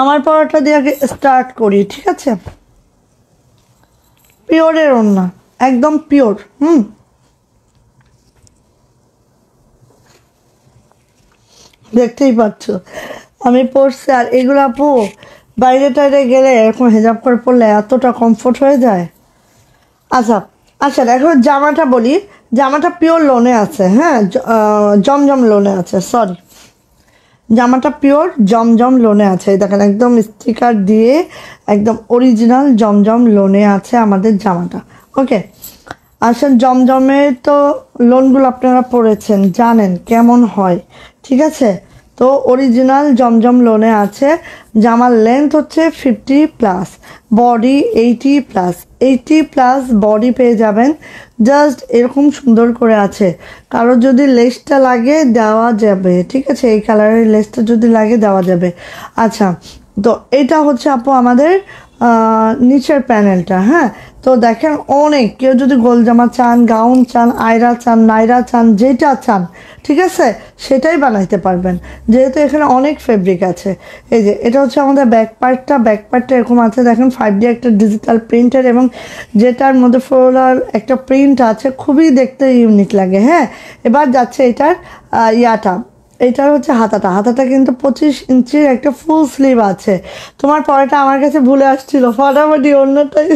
আমার দিয়ে আগে স্টার্ট করি ঠিক আছে পিওরের ওড়না একদম পিওর হুম দেখতেই পাচ্ছ আমি পরছি আর এগুলো আপু বাইরে টাইরে গেলে এরকম হেজাব করে পড়লে এতটা কমফোর্ট হয়ে যায় আচ্ছা আচ্ছা এখন জামাটা বলি জামাটা পিওর লোনে আছে হ্যাঁ জমজম লোনে আছে সরি জামাটা পিওর জমজম লোনে আছে দেখেন একদম স্টিকার দিয়ে একদম অরিজিনাল জমজম লোনে আছে আমাদের জামাটা ওকে আসলে জমজমে তো লোনগুলো আপনারা পড়েছেন জানেন কেমন হয় ঠিক আছে তো অরিজিনাল জমজম লোনে আছে জামার লেন্থ হচ্ছে fifty plus body eighty plus eighty plus body পেয়ে যাবেন জাস্ট এরকম সুন্দর করে আছে কারোর যদি লেসটা লাগে দেওয়া যাবে ঠিক আছে এই কালারের লেসটা যদি লাগে দেওয়া যাবে আচ্ছা তো এটা হচ্ছে আপু আমাদের নিচের প্যানেলটা হ্যাঁ তো দেখেন অনেক কেউ যদি গোল জামা চান গাউন চান আয়রা চান নাইরা চান যেটা চান ঠিক আছে সেটাই বানাইতে পারবেন যেহেতু এখানে অনেক ফেব্রিক আছে এই যে এটা হচ্ছে আমাদের ব্যাক পার্টটা ব্যাক পার্টটা এরকম আছে দেখেন ফাইভ ডি একটা ডিজিটাল প্রিন্টের এবং যেটার মধ্যে ফ্লোরাল একটা প্রিন্ট আছে খুবই দেখতে ইউনিক লাগে হ্যাঁ এবার যাচ্ছে এটার ইয়াটা এটার হচ্ছে হাতাটা হাতাটা কিন্তু পঁচিশ ইঞ্চির একটা ফুল স্লিভ আছে তোমার পরেটা আমার কাছে ভুলে আসছিল ফটাফটি অন্যটাই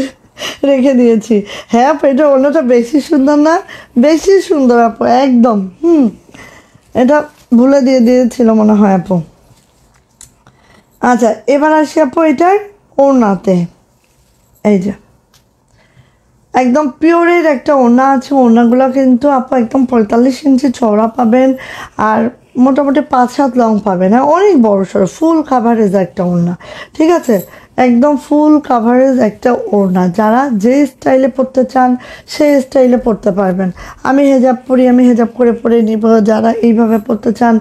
রেখে দিয়েছি হ্যাঁ আপু এটা অন্যটা বেশি সুন্দর না বেশি সুন্দর আপু একদম হুম এটা ভুলে দিয়ে দিয়েছিল মনে হয় আপু আচ্ছা এবার আসি আপু এটার ওনাতে এই যে একদম পিওরের একটা ওনা আছে ওনাগুলো কিন্তু আপু একদম পঁয়তাল্লিশ ইঞ্চি চড়া পাবেন আর মোটামুটি পাঁচ সাত লং পাবেন হ্যাঁ অনেক বড়ো সড়ো ফুল কাভারেজ একটা ওনা ঠিক আছে একদম ফুল কাভারেজ একটা ওড়না যারা যে স্টাইলে পরতে চান সেই স্টাইলে পরতে পারবেন আমি হেজাব পরি আমি হেজাব করে পরে নিব যারা এইভাবে পরতে চান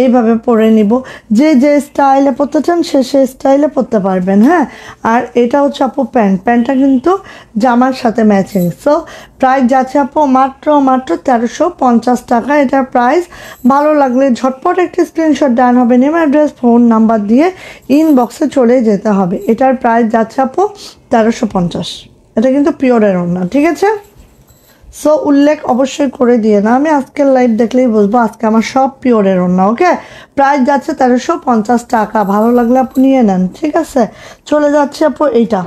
এইভাবে পরে নিব যে যে স্টাইলে পরতে চান সে সে স্টাইলে পরতে পারবেন হ্যাঁ আর এটা হচ্ছে আপু প্যান্ট প্যান্টটা কিন্তু জামার সাথে ম্যাচিং সো প্রাইস যাচ্ছে আপু মাত্র মাত্র তেরোশো পঞ্চাশ টাকা এটার প্রাইস ভালো লাগলে ঝটপট একটি স্ক্রিনশট ডান হবে নেম অ্যাড্রেস ফোন নাম্বার দিয়ে ইনবক্সে চলে যেতে হবে এটা এটার প্রাইস যাচ্ছে আপু তেরোশো পঞ্চাশ এটা কিন্তু পিওরের ওড়না ঠিক আছে সো উল্লেখ অবশ্যই করে দিয়ে না আমি আজকের লাইভ দেখলেই বুঝবো আজকে আমার সব পিওরের ওড়না ওকে প্রাইস যাচ্ছে তেরোশো পঞ্চাশ টাকা ভালো লাগলে আপনি নিয়ে নেন ঠিক আছে চলে যাচ্ছে আপু এইটা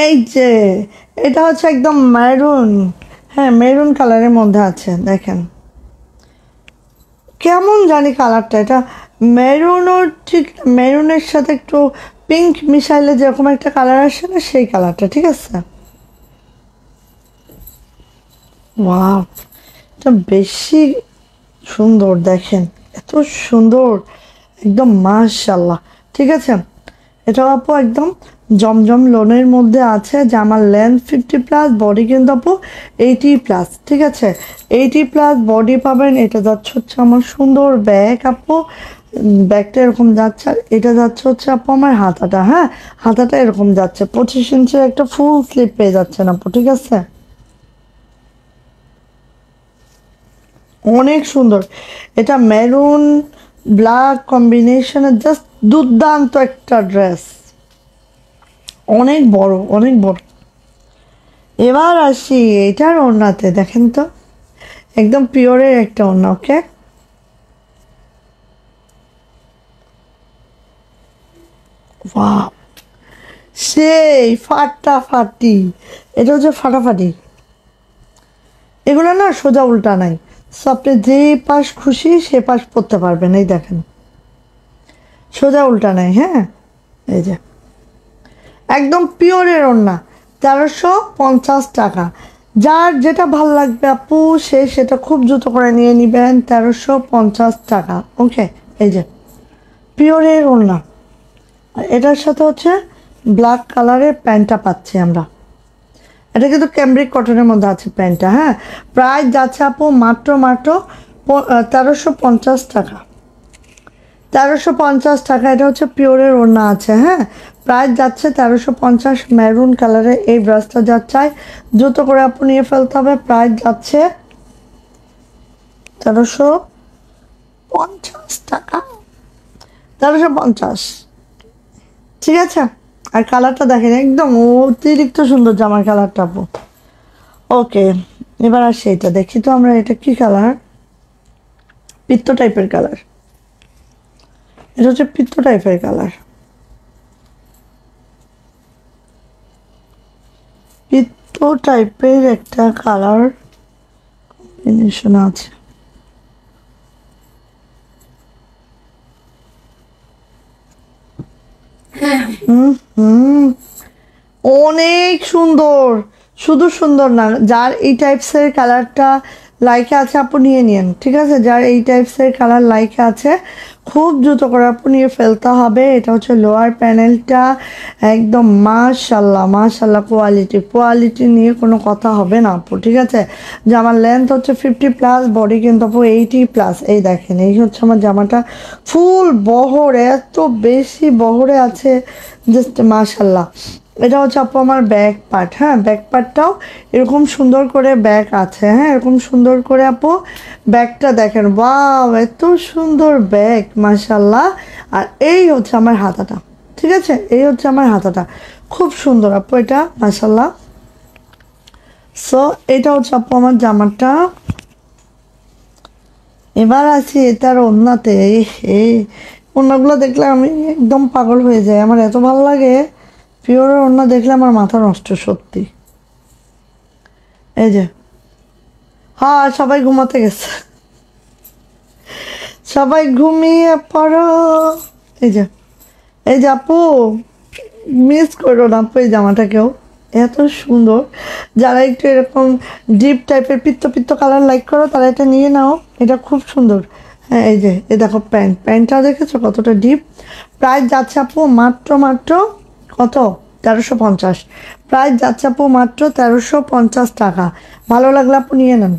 এই যে এটা হচ্ছে একদম মেরুন হ্যাঁ মেরুন কালারের মধ্যে আছে দেখেন কেমন জানি কালারটা এটা মেরুনও ঠিক মেরুনের সাথে একটু পিঙ্ক মিশাইলে যেরকম একটা কালার আসে না সেই কালারটা ঠিক আছে এটা বেশি সুন্দর দেখেন এত সুন্দর একদম মাশাল্লাহ ঠিক আছে এটাও আপু একদম জমজম লোনের মধ্যে আছে যে আমার লেন্থ ফিফটি প্লাস বডি কিন্তু আপু এইটি প্লাস ঠিক আছে এইটি প্লাস বডি পাবেন এটা যাচ্ছে হচ্ছে আমার সুন্দর ব্যাগ আপু ব্যাগটা এরকম যাচ্ছে আর এটা যাচ্ছে হচ্ছে আপু আমার হাতাটা হ্যাঁ হাতাটা এরকম যাচ্ছে পঁচিশ ইঞ্চের একটা ফুল স্লিপ পেয়ে যাচ্ছে আপু ঠিক আছে অনেক সুন্দর এটা মেরুন ব্ল্যাক কম্বিনেশনের জাস্ট দুর্দান্ত একটা ড্রেস অনেক বড় অনেক বড় এবার আসি এটার ওড়নাতে দেখেন তো একদম পিওরের একটা ওনা ওকে বাপ সেই ফাটাফাটি এটা হচ্ছে ফাটাফাটি এগুলো না সোজা উল্টা নাই সো আপনি যে পাশ খুশি সে পাশ পড়তে পারবেন এই দেখেন সোজা উল্টা নাই হ্যাঁ এই যে একদম পিওরের ওড়না তেরোশো পঞ্চাশ টাকা যার যেটা ভাল লাগবে আপু সে সেটা খুব দ্রুত করে নিয়ে নেবেন তেরোশো পঞ্চাশ টাকা ওকে এই যে পিওরের ওড়না এটার সাথে হচ্ছে ব্ল্যাক কালারের প্যান্টটা পাচ্ছি আমরা এটা কিন্তু ক্যামব্রিক কটনের মধ্যে আছে প্যান্টটা হ্যাঁ প্রায় যাচ্ছে আপু মাত্র মাত্র তেরোশো পঞ্চাশ টাকা তেরোশো পঞ্চাশ টাকা এটা হচ্ছে পিওরের ওড়না আছে হ্যাঁ প্রায় যাচ্ছে তেরোশো পঞ্চাশ মেরুন কালারের এই ব্রাশটা যা চাই দ্রুত করে আপু নিয়ে ফেলতে হবে প্রায় যাচ্ছে তেরোশো পঞ্চাশ টাকা তেরোশো পঞ্চাশ ঠিক আছে আর কালারটা দেখেন একদম অতিরিক্ত সুন্দর জামার কালারটা আপু ওকে এবার আর এটা দেখি তো আমরা এটা কি কালার পিত্ত টাইপের কালার এটা হচ্ছে পিত্ত টাইপের কালার পিত্ত টাইপের একটা কালার কম্বিনেশন আছে হুম অনেক সুন্দর শুধু সুন্দর না যার এই টাইপসের কালারটা লাইকে আছে আপু নিয়ে নিন ঠিক আছে যার এই টাইপসের কালার লাইকে আছে খুব দ্রুত করে আপু নিয়ে ফেলতে হবে এটা হচ্ছে লোয়ার প্যানেলটা একদম মাশাল্লাহ মাশাল্লাহ কোয়ালিটি কোয়ালিটি নিয়ে কোনো কথা হবে না আপু ঠিক আছে জামার লেন্থ হচ্ছে ফিফটি প্লাস বডি কিন্তু আপু এইটি প্লাস এই দেখেন এই হচ্ছে আমার জামাটা ফুল বহরে এত বেশি বহরে আছে জাস্ট মাশাল্লাহ এটা হচ্ছে আপু আমার ব্যাক পার্ট হ্যাঁ ব্যাক পার্টটাও এরকম সুন্দর করে ব্যাক আছে হ্যাঁ এরকম সুন্দর করে আপু ব্যাগটা দেখেন বাব এত সুন্দর ব্যাগ মাসাল্লাহ আর এই হচ্ছে আমার হাতাটা ঠিক আছে এই হচ্ছে আমার হাতাটা খুব সুন্দর আপু এটা মাসাল্লাহ সো এটা হচ্ছে আপু আমার জামাটা এবার আছি এটার ওনাতে এই অন্যগুলো দেখলে আমি একদম পাগল হয়ে যাই আমার এত ভালো লাগে পিওরের ওড়না দেখলে আমার মাথা নষ্ট সত্যি এই যে হ্যাঁ সবাই ঘুমাতে গেছে সবাই ঘুমিয়ে পড়ো এই যে এই যে আপু মিস করো না আপু এই জামাটা কেউ এত সুন্দর যারা একটু এরকম ডিপ টাইপের পিত্ত পিত্ত কালার লাইক করো তারা এটা নিয়ে নাও এটা খুব সুন্দর হ্যাঁ এই যে এ দেখো প্যান্ট প্যান্টটা দেখেছো কতটা ডিপ প্রাইস যাচ্ছে আপু মাত্র মাত্র কত তেরোশো পঞ্চাশ প্রায় যাচ্ছে মাত্র তেরোশো পঞ্চাশ টাকা ভালো লাগলে আপু নিয়ে নেন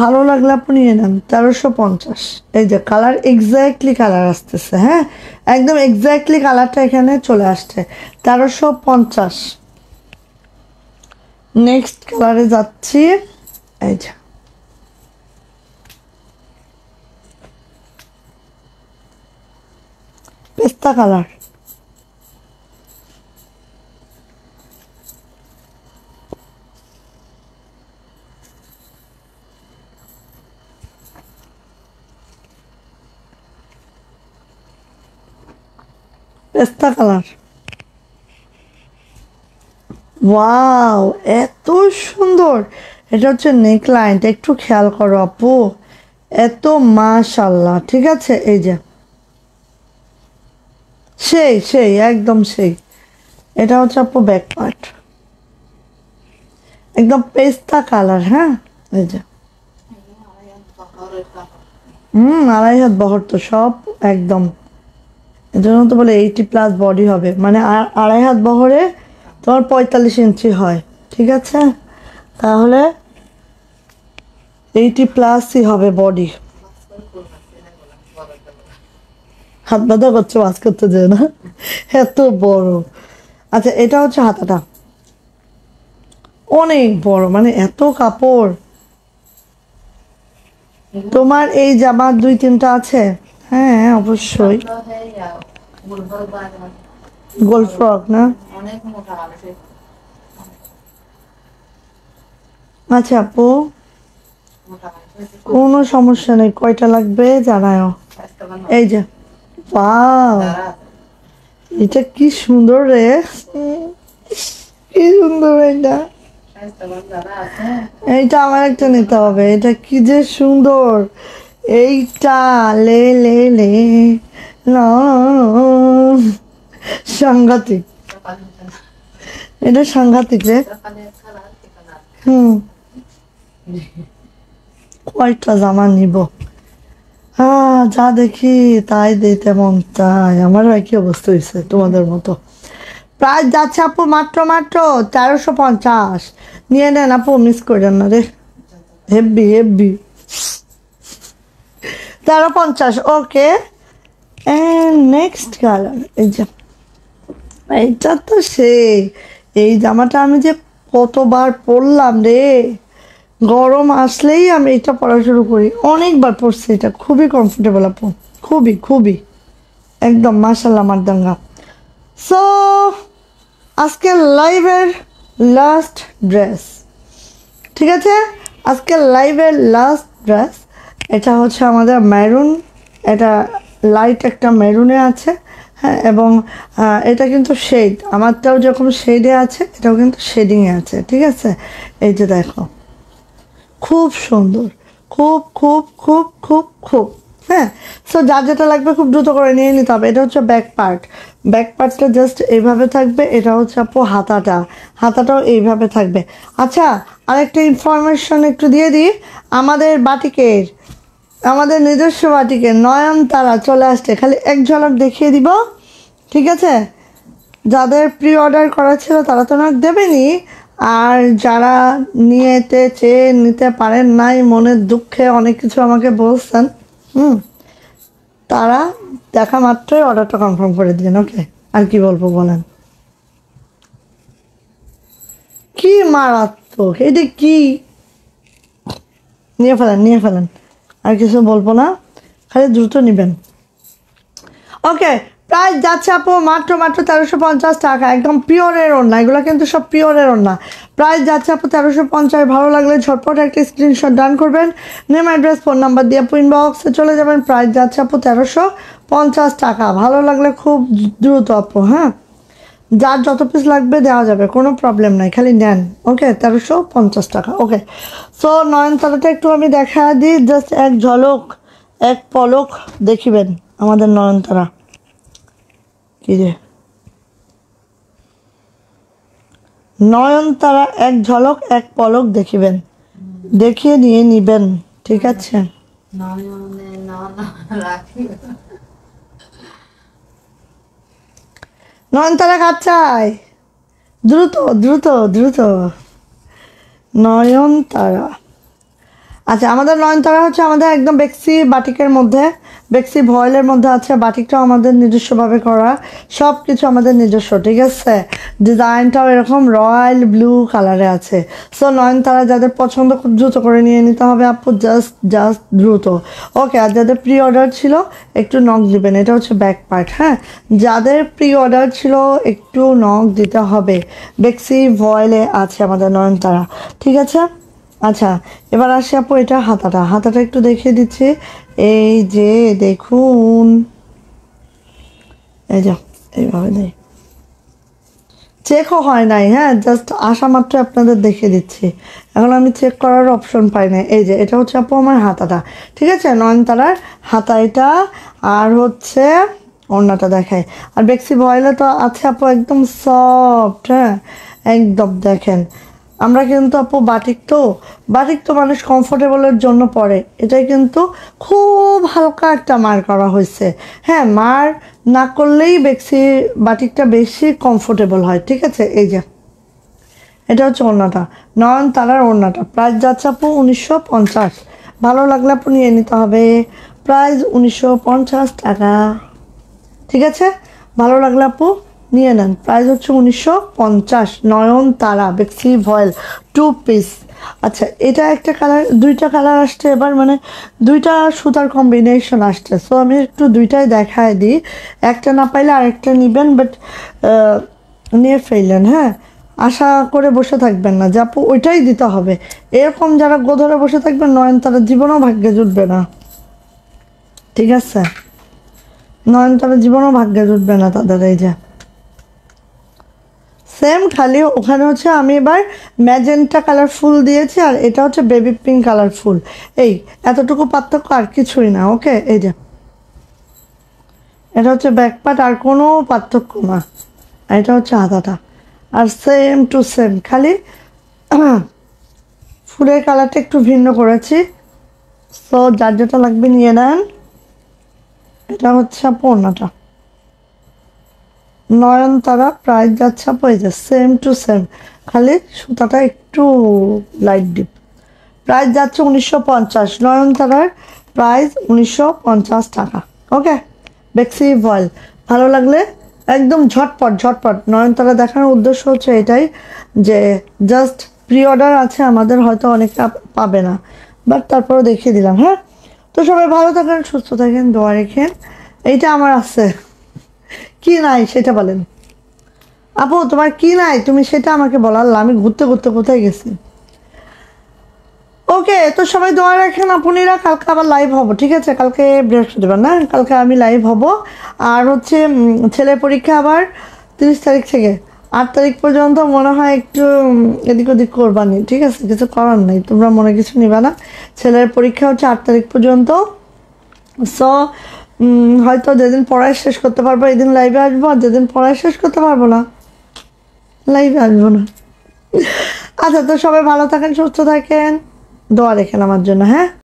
ভালো লাগলে আপনি নিয়ে নেন তেরোশো পঞ্চাশ এই যে কালার এক্স্যাক্টলি কালার আসতেছে হ্যাঁ একদম এক্স্যাক্টলি কালারটা এখানে চলে আসছে তেরোশো পঞ্চাশ নেক্সট কালারে যাচ্ছি এই যে পেস্তা কালার পেস্তা কালার ওয়াও এত সুন্দর এটা হচ্ছে নেকলাইনটা একটু খেয়াল করো আপু এত মাশাল্লাহ ঠিক আছে এই যে সেই সেই একদম সেই এটা হচ্ছে আপু ব্যাক পার্ট একদম পেস্তা কালার হ্যাঁ এই যে হুম আড়াই হাত বহর তো সব একদম এজন্য তো বলে এইটি প্লাস বডি হবে মানে আড়াই হাত বহরে তোমার পঁয়তাল্লিশ ইঞ্চি হয় ঠিক আছে তাহলে এইটি প্লাসই হবে বডি হাত বাঁধা করছে মাছ করতে যায় না এত বড় আচ্ছা এটা হচ্ছে হাতাটা অনেক বড় মানে এত কাপড় তোমার এই জামা দুই তিনটা আছে হ্যাঁ, হ্যাঁ অবশ্যই গোল ফ্রক না আচ্ছা আপু কোনো সমস্যা নেই কয়টা লাগবে জানায় এই যে পাও এটা কি সুন্দর রে কি সুন্দর এটা এইটা আমার একটা নিতে হবে এটা কি যে সুন্দর এইটা লে লে লে সাংঘাতিক এটা সাংঘাতিক রে হুম কয়টা জামা নিব হ্যাঁ যা দেখি তাই দিই তেমন তাই আমারও একই অবস্থা হয়েছে তোমাদের মতো প্রায় যাচ্ছে আপু মাত্র মাত্র তেরোশো পঞ্চাশ নিয়ে নেন আপু মিস করেন না রে হেব্বি হেব্বি তেরো পঞ্চাশ ওকে নেক্সট কালার এই যে এইটা তো সে এই জামাটা আমি যে কতবার পরলাম রে গরম আসলেই আমি এটা পড়া শুরু করি অনেকবার পড়ছি এটা খুবই কমফোর্টেবল আপু খুবই খুবই একদম মাসাল্লাহ আমার দাঙ্গা সো আজকে লাইভের লাস্ট ড্রেস ঠিক আছে আজকে লাইভের লাস্ট ড্রেস এটা হচ্ছে আমাদের মেরুন এটা লাইট একটা মেরুনে আছে হ্যাঁ এবং এটা কিন্তু শেড আমারটাও যখন শেডে আছে এটাও কিন্তু শেডিংয়ে আছে ঠিক আছে এই যে দেখো খুব সুন্দর খুব খুব খুব খুব খুব হ্যাঁ সো যার যেটা লাগবে খুব দ্রুত করে নিয়ে নিতে হবে এটা হচ্ছে ব্যাক পার্ট ব্যাক পার্টটা জাস্ট এইভাবে থাকবে এটা হচ্ছে আপু হাতাটা হাতাটাও এইভাবে থাকবে আচ্ছা আরেকটা ইনফরমেশন একটু দিয়ে দিই আমাদের বাটিকের আমাদের নিজস্ব বাটিকে নয়ন তারা চলে আসছে খালি এক ঝলক দেখিয়ে দিব ঠিক আছে যাদের প্রি অর্ডার করা ছিল তারা তো নক দেবেনি আর যারা নিয়েতে চেয়ে নিতে পারেন নাই মনের দুঃখে অনেক কিছু আমাকে বলছেন হুম তারা দেখা মাত্রই অর্ডারটা কনফার্ম করে দিন ওকে আর কি বলবো বলেন কি মারাত্মক এটা কি নিয়ে ফেলেন নিয়ে ফেলেন আর কিছু বলবো না খালি দ্রুত নেবেন ওকে প্রাইস যাচ্ছে আপু মাত্র মাত্র তেরোশো পঞ্চাশ টাকা একদম পিওরের ওড়না এগুলো কিন্তু সব পিওরের ওড়না প্রাইস যাচ্ছে আপু তেরোশো পঞ্চাশ ভালো লাগলে ঝটপট একটা স্ক্রিনশট ডান করবেন নেম অ্যাড্রেস ফোন নাম্বার দিয়ে আপু ইনবক্সে চলে যাবেন প্রাইস যাচ্ছে আপু তেরোশো পঞ্চাশ টাকা ভালো লাগলে খুব দ্রুত আপু হ্যাঁ যার যত পিস লাগবে দেওয়া যাবে কোনো প্রবলেম নাই খালি নেন ওকে তেরোশো পঞ্চাশ টাকা ওকে সো নয়নতারাটা একটু আমি দেখা দিই জাস্ট এক ঝলক এক পলক দেখিবেন আমাদের নয়নতারা কি যে নয়ন তারা এক ঝলক এক পলক দেখিবেন দেখিয়ে নিয়ে নিবেন ঠিক আছে নয়নতারা কাজ চাই দ্রুত দ্রুত দ্রুত নয়নতারা আচ্ছা আমাদের নয়নতারা হচ্ছে আমাদের একদম বেক্সি বাটিকের মধ্যে বেক্সি ভয়েলের মধ্যে আছে বাটিকটাও আমাদের নিজস্বভাবে করা সব কিছু আমাদের নিজস্ব ঠিক আছে ডিজাইনটাও এরকম রয়্যাল ব্লু কালারে আছে সো নয়নতারা যাদের পছন্দ খুব দ্রুত করে নিয়ে নিতে হবে আপু জাস্ট জাস্ট দ্রুত ওকে আর যাদের প্রি অর্ডার ছিল একটু নখ দিবেন এটা হচ্ছে ব্যাক পার্ট হ্যাঁ যাদের প্রি অর্ডার ছিল একটু নখ দিতে হবে বেক্সি ভয়েলে আছে আমাদের নয়নতারা ঠিক আছে আচ্ছা এবার আসি আপু এটা হাতাটা হাতাটা একটু দেখিয়ে দিচ্ছি এই যে দেখুন এই যা এইভাবে দেয় চেকও হয় নাই হ্যাঁ জাস্ট আসা মাত্র আপনাদের দেখিয়ে দিচ্ছি এখন আমি চেক করার অপশন পাই না এই যে এটা হচ্ছে আপু আমার হাতাটা ঠিক আছে নয়নতারার হাতা এটা আর হচ্ছে অন্যটা দেখায় আর বেক্সি বয়লা তো আছে আপু একদম সফট হ্যাঁ একদম দেখেন আমরা কিন্তু আপু বাটিক তো বাটিক তো মানুষ কমফোর্টেবলের জন্য পরে এটাই কিন্তু খুব হালকা একটা মার করা হয়েছে হ্যাঁ মার না করলেই বেশি বাটিকটা বেশি কমফোর্টেবল হয় ঠিক আছে এই যে এটা হচ্ছে ওড়নাটা নয়ন তারার ওড়নাটা প্রাইস যাচ্ছে আপু উনিশশো পঞ্চাশ ভালো লাগলে আপু নিয়ে নিতে হবে প্রাইস উনিশশো পঞ্চাশ টাকা ঠিক আছে ভালো লাগলে আপু নিয়ে নেন প্রাইস হচ্ছে উনিশশো পঞ্চাশ নয়ন তারা বেক্সি ভয়েল টু পিস আচ্ছা এটা একটা কালার দুইটা কালার আসছে এবার মানে দুইটা সুতার কম্বিনেশন আসছে সো আমি একটু দুইটাই দেখায় দিই একটা না পাইলে আরেকটা নেবেন বাট নিয়ে ফেললেন হ্যাঁ আশা করে বসে থাকবেন না যে আপু ওইটাই দিতে হবে এরকম যারা গোধরে বসে থাকবেন নয়ন তারা জীবনও ভাগ্যে জুটবে না ঠিক আছে নয়ন তারা জীবনও ভাগ্যে জুটবে না তাদের এই যে সেম খালি ওখানে হচ্ছে আমি এবার ম্যাজেন্টা কালার ফুল দিয়েছি আর এটা হচ্ছে বেবি পিঙ্ক কালার ফুল এই এতটুকু পার্থক্য আর কিছুই না ওকে এই যে এটা হচ্ছে ব্যাক আর কোনো পার্থক্য না এটা হচ্ছে আদাটা আর সেম টু সেম খালি ফুলের কালারটা একটু ভিন্ন করেছি সো যার যেটা লাগবে নিয়ে নেন এটা হচ্ছে পণ্যটা নয়নতারা প্রায় যা ছাপ হয়ে যায় সেম টু সেম খালি সুতাটা একটু লাইট ডিপ প্রাইস যাচ্ছে উনিশশো পঞ্চাশ নয়নতারার প্রাইস উনিশশো পঞ্চাশ টাকা ওকে বেক্সি ভয়েল ভালো লাগলে একদম ঝটপট ঝটপট নয়নতারা দেখানোর উদ্দেশ্য হচ্ছে এটাই যে জাস্ট প্রি অর্ডার আছে আমাদের হয়তো অনেকে পাবে না বাট তারপরে দেখিয়ে দিলাম হ্যাঁ তো সবাই ভালো থাকেন সুস্থ থাকেন দোয়া রেখেন এইটা আমার আছে কি নাই সেটা বলেন আপু তোমার কি নাই তুমি সেটা আমাকে বলার আমি ঘুরতে ঘুরতে কোথায় গেছি ওকে তো সবাই দোয়া রাখেন আপনিরা কালকে আবার লাইভ হব ঠিক আছে কালকে বৃহস্পতিবার না কালকে আমি লাইভ হব আর হচ্ছে ছেলের পরীক্ষা আবার তিরিশ তারিখ থেকে আট তারিখ পর্যন্ত মনে হয় একটু এদিক ওদিক করবানি ঠিক আছে কিছু করার নেই তোমরা মনে কিছু নিবা না ছেলের পরীক্ষা হচ্ছে আট তারিখ পর্যন্ত সো হয়তো যেদিন পড়ায় শেষ করতে পারবো এদিন লাইভে আসবো আর যেদিন পড়ায় শেষ করতে পারবো না লাইভে আসবো না আচ্ছা তো সবাই ভালো থাকেন সুস্থ থাকেন দোয়া রেখেন আমার জন্য হ্যাঁ